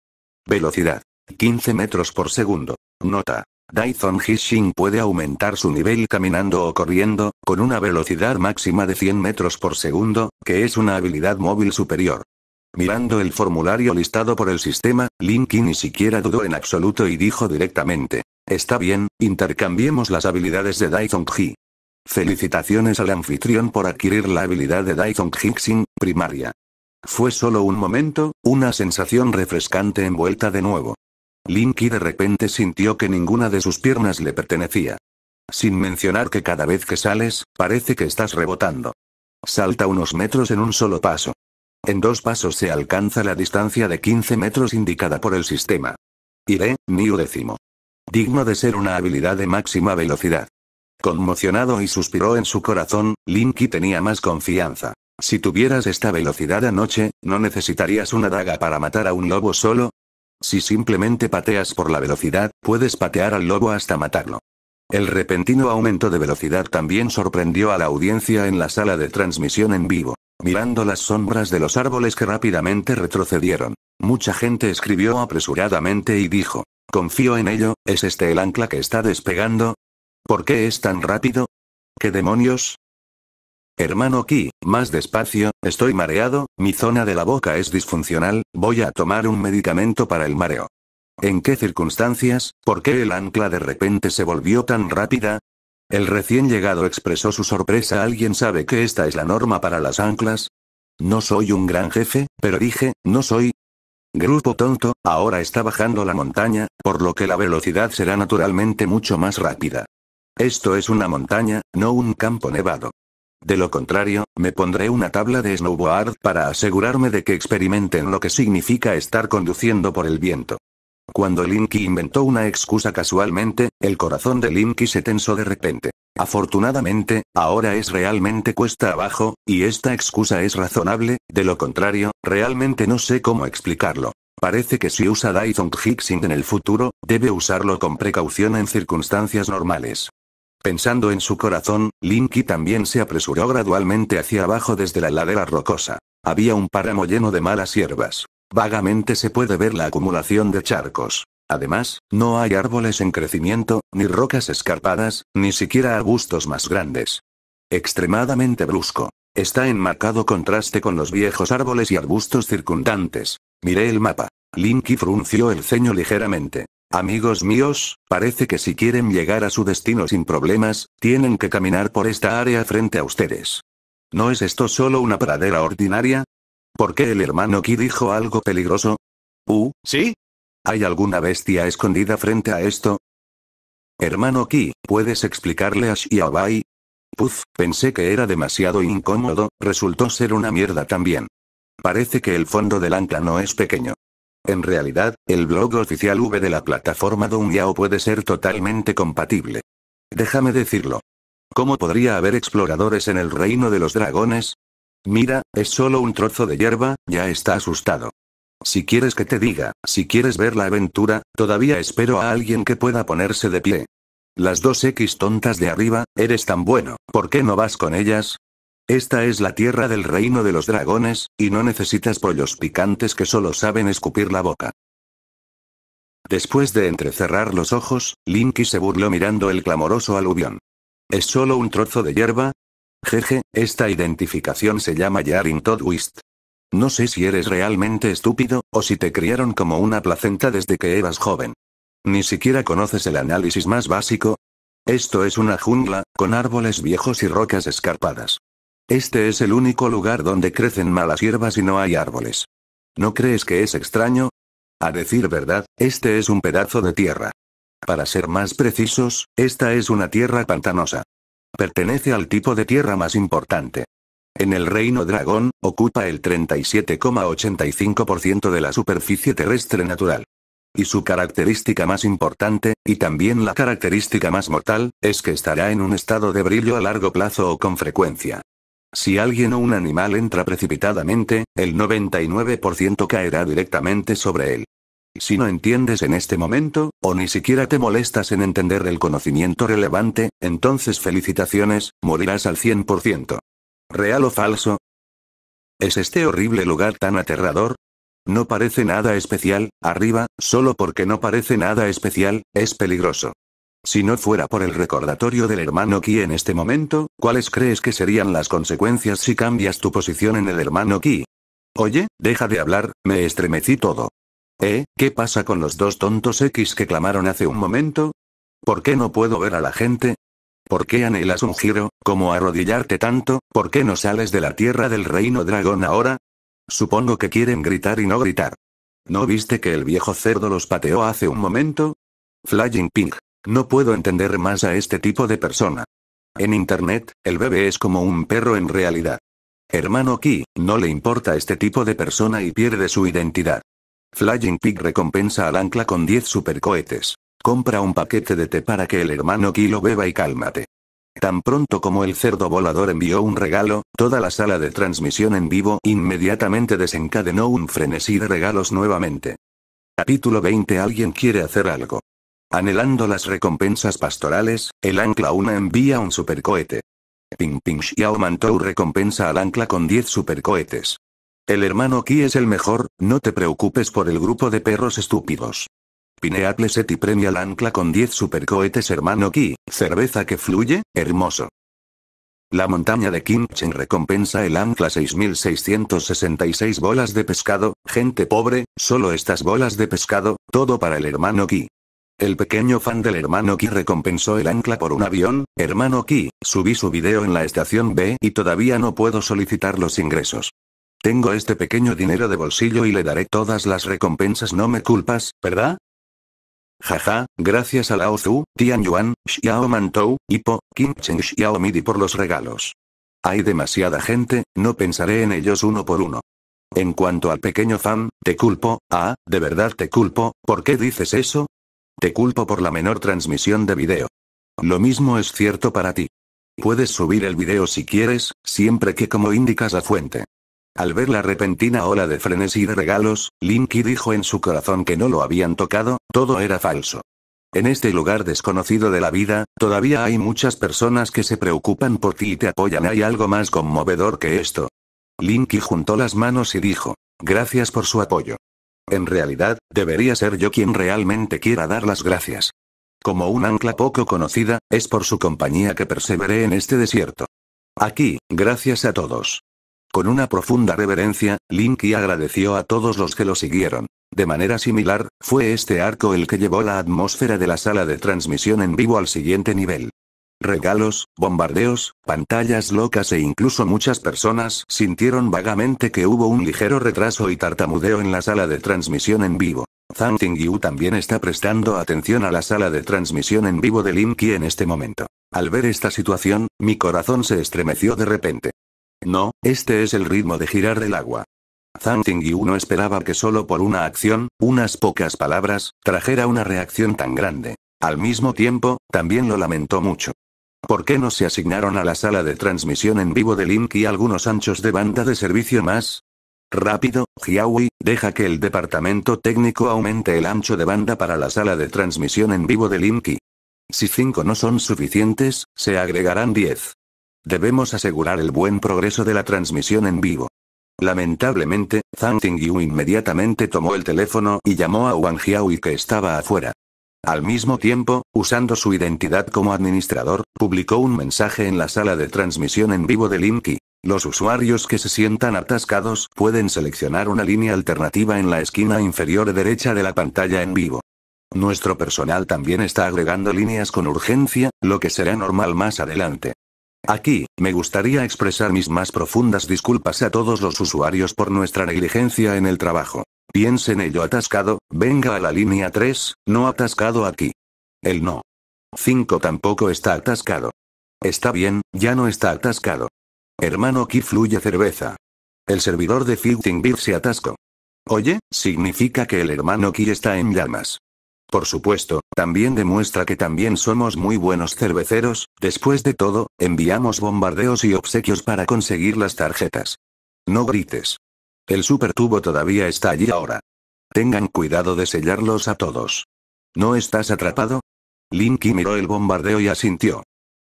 Velocidad. 15 metros por segundo. Nota. Dyson Hixing puede aumentar su nivel caminando o corriendo, con una velocidad máxima de 100 metros por segundo, que es una habilidad móvil superior. Mirando el formulario listado por el sistema, Linky ni siquiera dudó en absoluto y dijo directamente, está bien, intercambiemos las habilidades de Dyson Hixing. Felicitaciones al anfitrión por adquirir la habilidad de Dyson Hixing primaria. Fue solo un momento, una sensación refrescante envuelta de nuevo. Linky de repente sintió que ninguna de sus piernas le pertenecía. Sin mencionar que cada vez que sales, parece que estás rebotando. Salta unos metros en un solo paso. En dos pasos se alcanza la distancia de 15 metros indicada por el sistema. ve, Niu décimo. Digno de ser una habilidad de máxima velocidad. Conmocionado y suspiró en su corazón, Linky tenía más confianza. Si tuvieras esta velocidad anoche, no necesitarías una daga para matar a un lobo solo, si simplemente pateas por la velocidad, puedes patear al lobo hasta matarlo. El repentino aumento de velocidad también sorprendió a la audiencia en la sala de transmisión en vivo, mirando las sombras de los árboles que rápidamente retrocedieron. Mucha gente escribió apresuradamente y dijo, confío en ello, ¿es este el ancla que está despegando? ¿Por qué es tan rápido? ¿Qué demonios? Hermano Ki, más despacio, estoy mareado, mi zona de la boca es disfuncional, voy a tomar un medicamento para el mareo. ¿En qué circunstancias? ¿Por qué el ancla de repente se volvió tan rápida? El recién llegado expresó su sorpresa. ¿Alguien sabe que esta es la norma para las anclas? No soy un gran jefe, pero dije, no soy. Grupo tonto, ahora está bajando la montaña, por lo que la velocidad será naturalmente mucho más rápida. Esto es una montaña, no un campo nevado. De lo contrario, me pondré una tabla de snowboard para asegurarme de que experimenten lo que significa estar conduciendo por el viento. Cuando Linky inventó una excusa casualmente, el corazón de Linky se tensó de repente. Afortunadamente, ahora es realmente cuesta abajo, y esta excusa es razonable, de lo contrario, realmente no sé cómo explicarlo. Parece que si usa Dyson Hixing en el futuro, debe usarlo con precaución en circunstancias normales. Pensando en su corazón, Linky también se apresuró gradualmente hacia abajo desde la ladera rocosa. Había un páramo lleno de malas hierbas. Vagamente se puede ver la acumulación de charcos. Además, no hay árboles en crecimiento, ni rocas escarpadas, ni siquiera arbustos más grandes. Extremadamente brusco. Está en marcado contraste con los viejos árboles y arbustos circundantes. Miré el mapa. Linky frunció el ceño ligeramente. Amigos míos, parece que si quieren llegar a su destino sin problemas, tienen que caminar por esta área frente a ustedes. ¿No es esto solo una pradera ordinaria? ¿Por qué el hermano Ki dijo algo peligroso? Uh, ¿sí? ¿Hay alguna bestia escondida frente a esto? Hermano Ki, ¿puedes explicarle a Xiaobai? Puf, pensé que era demasiado incómodo, resultó ser una mierda también. Parece que el fondo del ancla no es pequeño. En realidad, el blog oficial V de la plataforma Dungyao puede ser totalmente compatible. Déjame decirlo. ¿Cómo podría haber exploradores en el reino de los dragones? Mira, es solo un trozo de hierba, ya está asustado. Si quieres que te diga, si quieres ver la aventura, todavía espero a alguien que pueda ponerse de pie. Las dos X tontas de arriba, eres tan bueno, ¿por qué no vas con ellas? Esta es la tierra del reino de los dragones, y no necesitas pollos picantes que solo saben escupir la boca. Después de entrecerrar los ojos, Linky se burló mirando el clamoroso aluvión. ¿Es solo un trozo de hierba? Jeje, esta identificación se llama Yarin Todd No sé si eres realmente estúpido, o si te criaron como una placenta desde que eras joven. Ni siquiera conoces el análisis más básico. Esto es una jungla, con árboles viejos y rocas escarpadas. Este es el único lugar donde crecen malas hierbas y no hay árboles. ¿No crees que es extraño? A decir verdad, este es un pedazo de tierra. Para ser más precisos, esta es una tierra pantanosa. Pertenece al tipo de tierra más importante. En el reino dragón, ocupa el 37,85% de la superficie terrestre natural. Y su característica más importante, y también la característica más mortal, es que estará en un estado de brillo a largo plazo o con frecuencia. Si alguien o un animal entra precipitadamente, el 99% caerá directamente sobre él. Si no entiendes en este momento, o ni siquiera te molestas en entender el conocimiento relevante, entonces felicitaciones, morirás al 100%. ¿Real o falso? ¿Es este horrible lugar tan aterrador? No parece nada especial, arriba, solo porque no parece nada especial, es peligroso. Si no fuera por el recordatorio del hermano Ki en este momento, ¿cuáles crees que serían las consecuencias si cambias tu posición en el hermano Ki? Oye, deja de hablar, me estremecí todo. ¿Eh? ¿Qué pasa con los dos tontos X que clamaron hace un momento? ¿Por qué no puedo ver a la gente? ¿Por qué anhelas un giro, como arrodillarte tanto? ¿Por qué no sales de la tierra del reino dragón ahora? Supongo que quieren gritar y no gritar. ¿No viste que el viejo cerdo los pateó hace un momento? Flying Pink, no puedo entender más a este tipo de persona. En Internet, el bebé es como un perro en realidad. Hermano Ki, no le importa este tipo de persona y pierde su identidad. Flying Pig recompensa al ancla con 10 supercohetes. Compra un paquete de té para que el hermano Ki lo beba y cálmate. Tan pronto como el cerdo volador envió un regalo, toda la sala de transmisión en vivo inmediatamente desencadenó un frenesí de regalos nuevamente. Capítulo 20 Alguien quiere hacer algo. Anhelando las recompensas pastorales, el ancla una envía un supercohete. Ping Ping Xiao Mantou recompensa al ancla con 10 supercohetes. El hermano ki es el mejor, no te preocupes por el grupo de perros estúpidos. Pineapple Seti premia al ancla con 10 supercohetes hermano ki cerveza que fluye, hermoso. La montaña de Kimchen recompensa el ancla 6666 bolas de pescado, gente pobre, solo estas bolas de pescado, todo para el hermano ki. El pequeño fan del hermano Ki recompensó el ancla por un avión. Hermano Ki, subí su video en la estación B y todavía no puedo solicitar los ingresos. Tengo este pequeño dinero de bolsillo y le daré todas las recompensas. No me culpas, ¿verdad? Jaja, gracias a Lao Zhu, Tian Yuan, Xiao Mantou, Hippo, Kim Cheng Xiao por los regalos. Hay demasiada gente, no pensaré en ellos uno por uno. En cuanto al pequeño fan, te culpo, ah, de verdad te culpo, ¿por qué dices eso? Te culpo por la menor transmisión de video. Lo mismo es cierto para ti. Puedes subir el video si quieres, siempre que como indicas la fuente. Al ver la repentina ola de frenesí de regalos, Linky dijo en su corazón que no lo habían tocado, todo era falso. En este lugar desconocido de la vida, todavía hay muchas personas que se preocupan por ti y te apoyan. Hay algo más conmovedor que esto. Linky juntó las manos y dijo, gracias por su apoyo. En realidad, debería ser yo quien realmente quiera dar las gracias. Como un ancla poco conocida, es por su compañía que perseveré en este desierto. Aquí, gracias a todos. Con una profunda reverencia, Linky agradeció a todos los que lo siguieron. De manera similar, fue este arco el que llevó la atmósfera de la sala de transmisión en vivo al siguiente nivel. Regalos, bombardeos, pantallas locas e incluso muchas personas sintieron vagamente que hubo un ligero retraso y tartamudeo en la sala de transmisión en vivo. Zhang Tingyu también está prestando atención a la sala de transmisión en vivo de Linky en este momento. Al ver esta situación, mi corazón se estremeció de repente. No, este es el ritmo de girar del agua. Zhang Tingyu no esperaba que solo por una acción, unas pocas palabras, trajera una reacción tan grande. Al mismo tiempo, también lo lamentó mucho. ¿Por qué no se asignaron a la sala de transmisión en vivo de Link algunos anchos de banda de servicio más? Rápido, Jiawei, deja que el departamento técnico aumente el ancho de banda para la sala de transmisión en vivo de Linky. Si 5 no son suficientes, se agregarán 10. Debemos asegurar el buen progreso de la transmisión en vivo. Lamentablemente, Zhang Tingyu inmediatamente tomó el teléfono y llamó a Wang Jiawei que estaba afuera. Al mismo tiempo, usando su identidad como administrador, publicó un mensaje en la sala de transmisión en vivo de Linky. Los usuarios que se sientan atascados pueden seleccionar una línea alternativa en la esquina inferior derecha de la pantalla en vivo. Nuestro personal también está agregando líneas con urgencia, lo que será normal más adelante. Aquí, me gustaría expresar mis más profundas disculpas a todos los usuarios por nuestra negligencia en el trabajo. Piensen ello atascado, venga a la línea 3, no atascado aquí. El no. 5 tampoco está atascado. Está bien, ya no está atascado. Hermano aquí fluye cerveza. El servidor de Fighting Beer se atascó. Oye, significa que el hermano Ki está en llamas. Por supuesto, también demuestra que también somos muy buenos cerveceros, después de todo, enviamos bombardeos y obsequios para conseguir las tarjetas. No grites. El supertubo todavía está allí ahora. Tengan cuidado de sellarlos a todos. ¿No estás atrapado? Linky miró el bombardeo y asintió.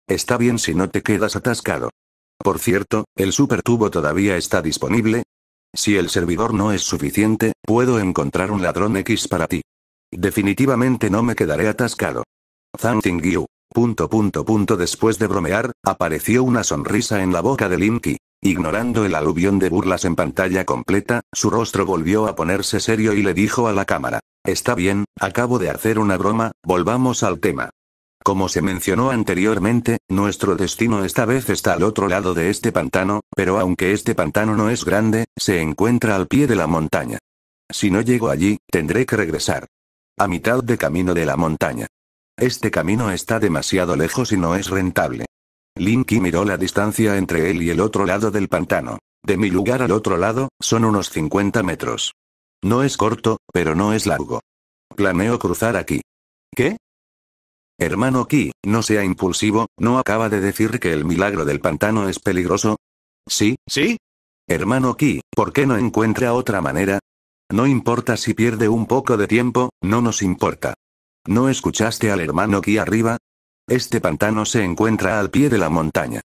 Está bien si no te quedas atascado. Por cierto, ¿el supertubo todavía está disponible? Si el servidor no es suficiente, puedo encontrar un ladrón X para ti. Definitivamente no me quedaré atascado. Thanking you. Punto punto punto después de bromear, apareció una sonrisa en la boca de Linky. Ignorando el aluvión de burlas en pantalla completa, su rostro volvió a ponerse serio y le dijo a la cámara. Está bien, acabo de hacer una broma, volvamos al tema. Como se mencionó anteriormente, nuestro destino esta vez está al otro lado de este pantano, pero aunque este pantano no es grande, se encuentra al pie de la montaña. Si no llego allí, tendré que regresar. A mitad de camino de la montaña. Este camino está demasiado lejos y no es rentable. Linky miró la distancia entre él y el otro lado del pantano. De mi lugar al otro lado, son unos 50 metros. No es corto, pero no es largo. Planeo cruzar aquí. ¿Qué? Hermano Ki, no sea impulsivo, ¿no acaba de decir que el milagro del pantano es peligroso? Sí, sí. Hermano Ki, ¿por qué no encuentra otra manera? No importa si pierde un poco de tiempo, no nos importa. ¿No escuchaste al hermano Ki arriba? Este pantano se encuentra al pie de la montaña.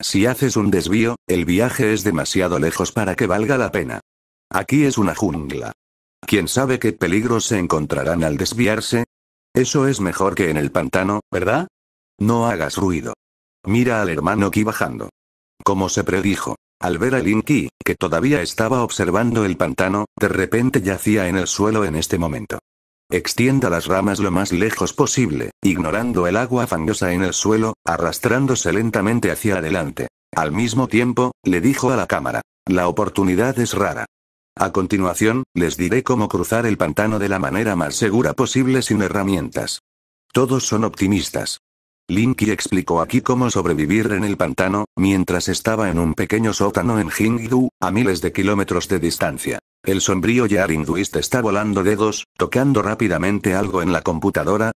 Si haces un desvío, el viaje es demasiado lejos para que valga la pena. Aquí es una jungla. ¿Quién sabe qué peligros se encontrarán al desviarse? Eso es mejor que en el pantano, ¿verdad? No hagas ruido. Mira al hermano Ki bajando. Como se predijo, al ver a Linki, que todavía estaba observando el pantano, de repente yacía en el suelo en este momento. Extienda las ramas lo más lejos posible, ignorando el agua fangosa en el suelo, arrastrándose lentamente hacia adelante. Al mismo tiempo, le dijo a la cámara, la oportunidad es rara. A continuación, les diré cómo cruzar el pantano de la manera más segura posible sin herramientas. Todos son optimistas. Linky explicó aquí cómo sobrevivir en el pantano, mientras estaba en un pequeño sótano en Jingdu, a miles de kilómetros de distancia. El sombrío hinduista está volando dedos, tocando rápidamente algo en la computadora.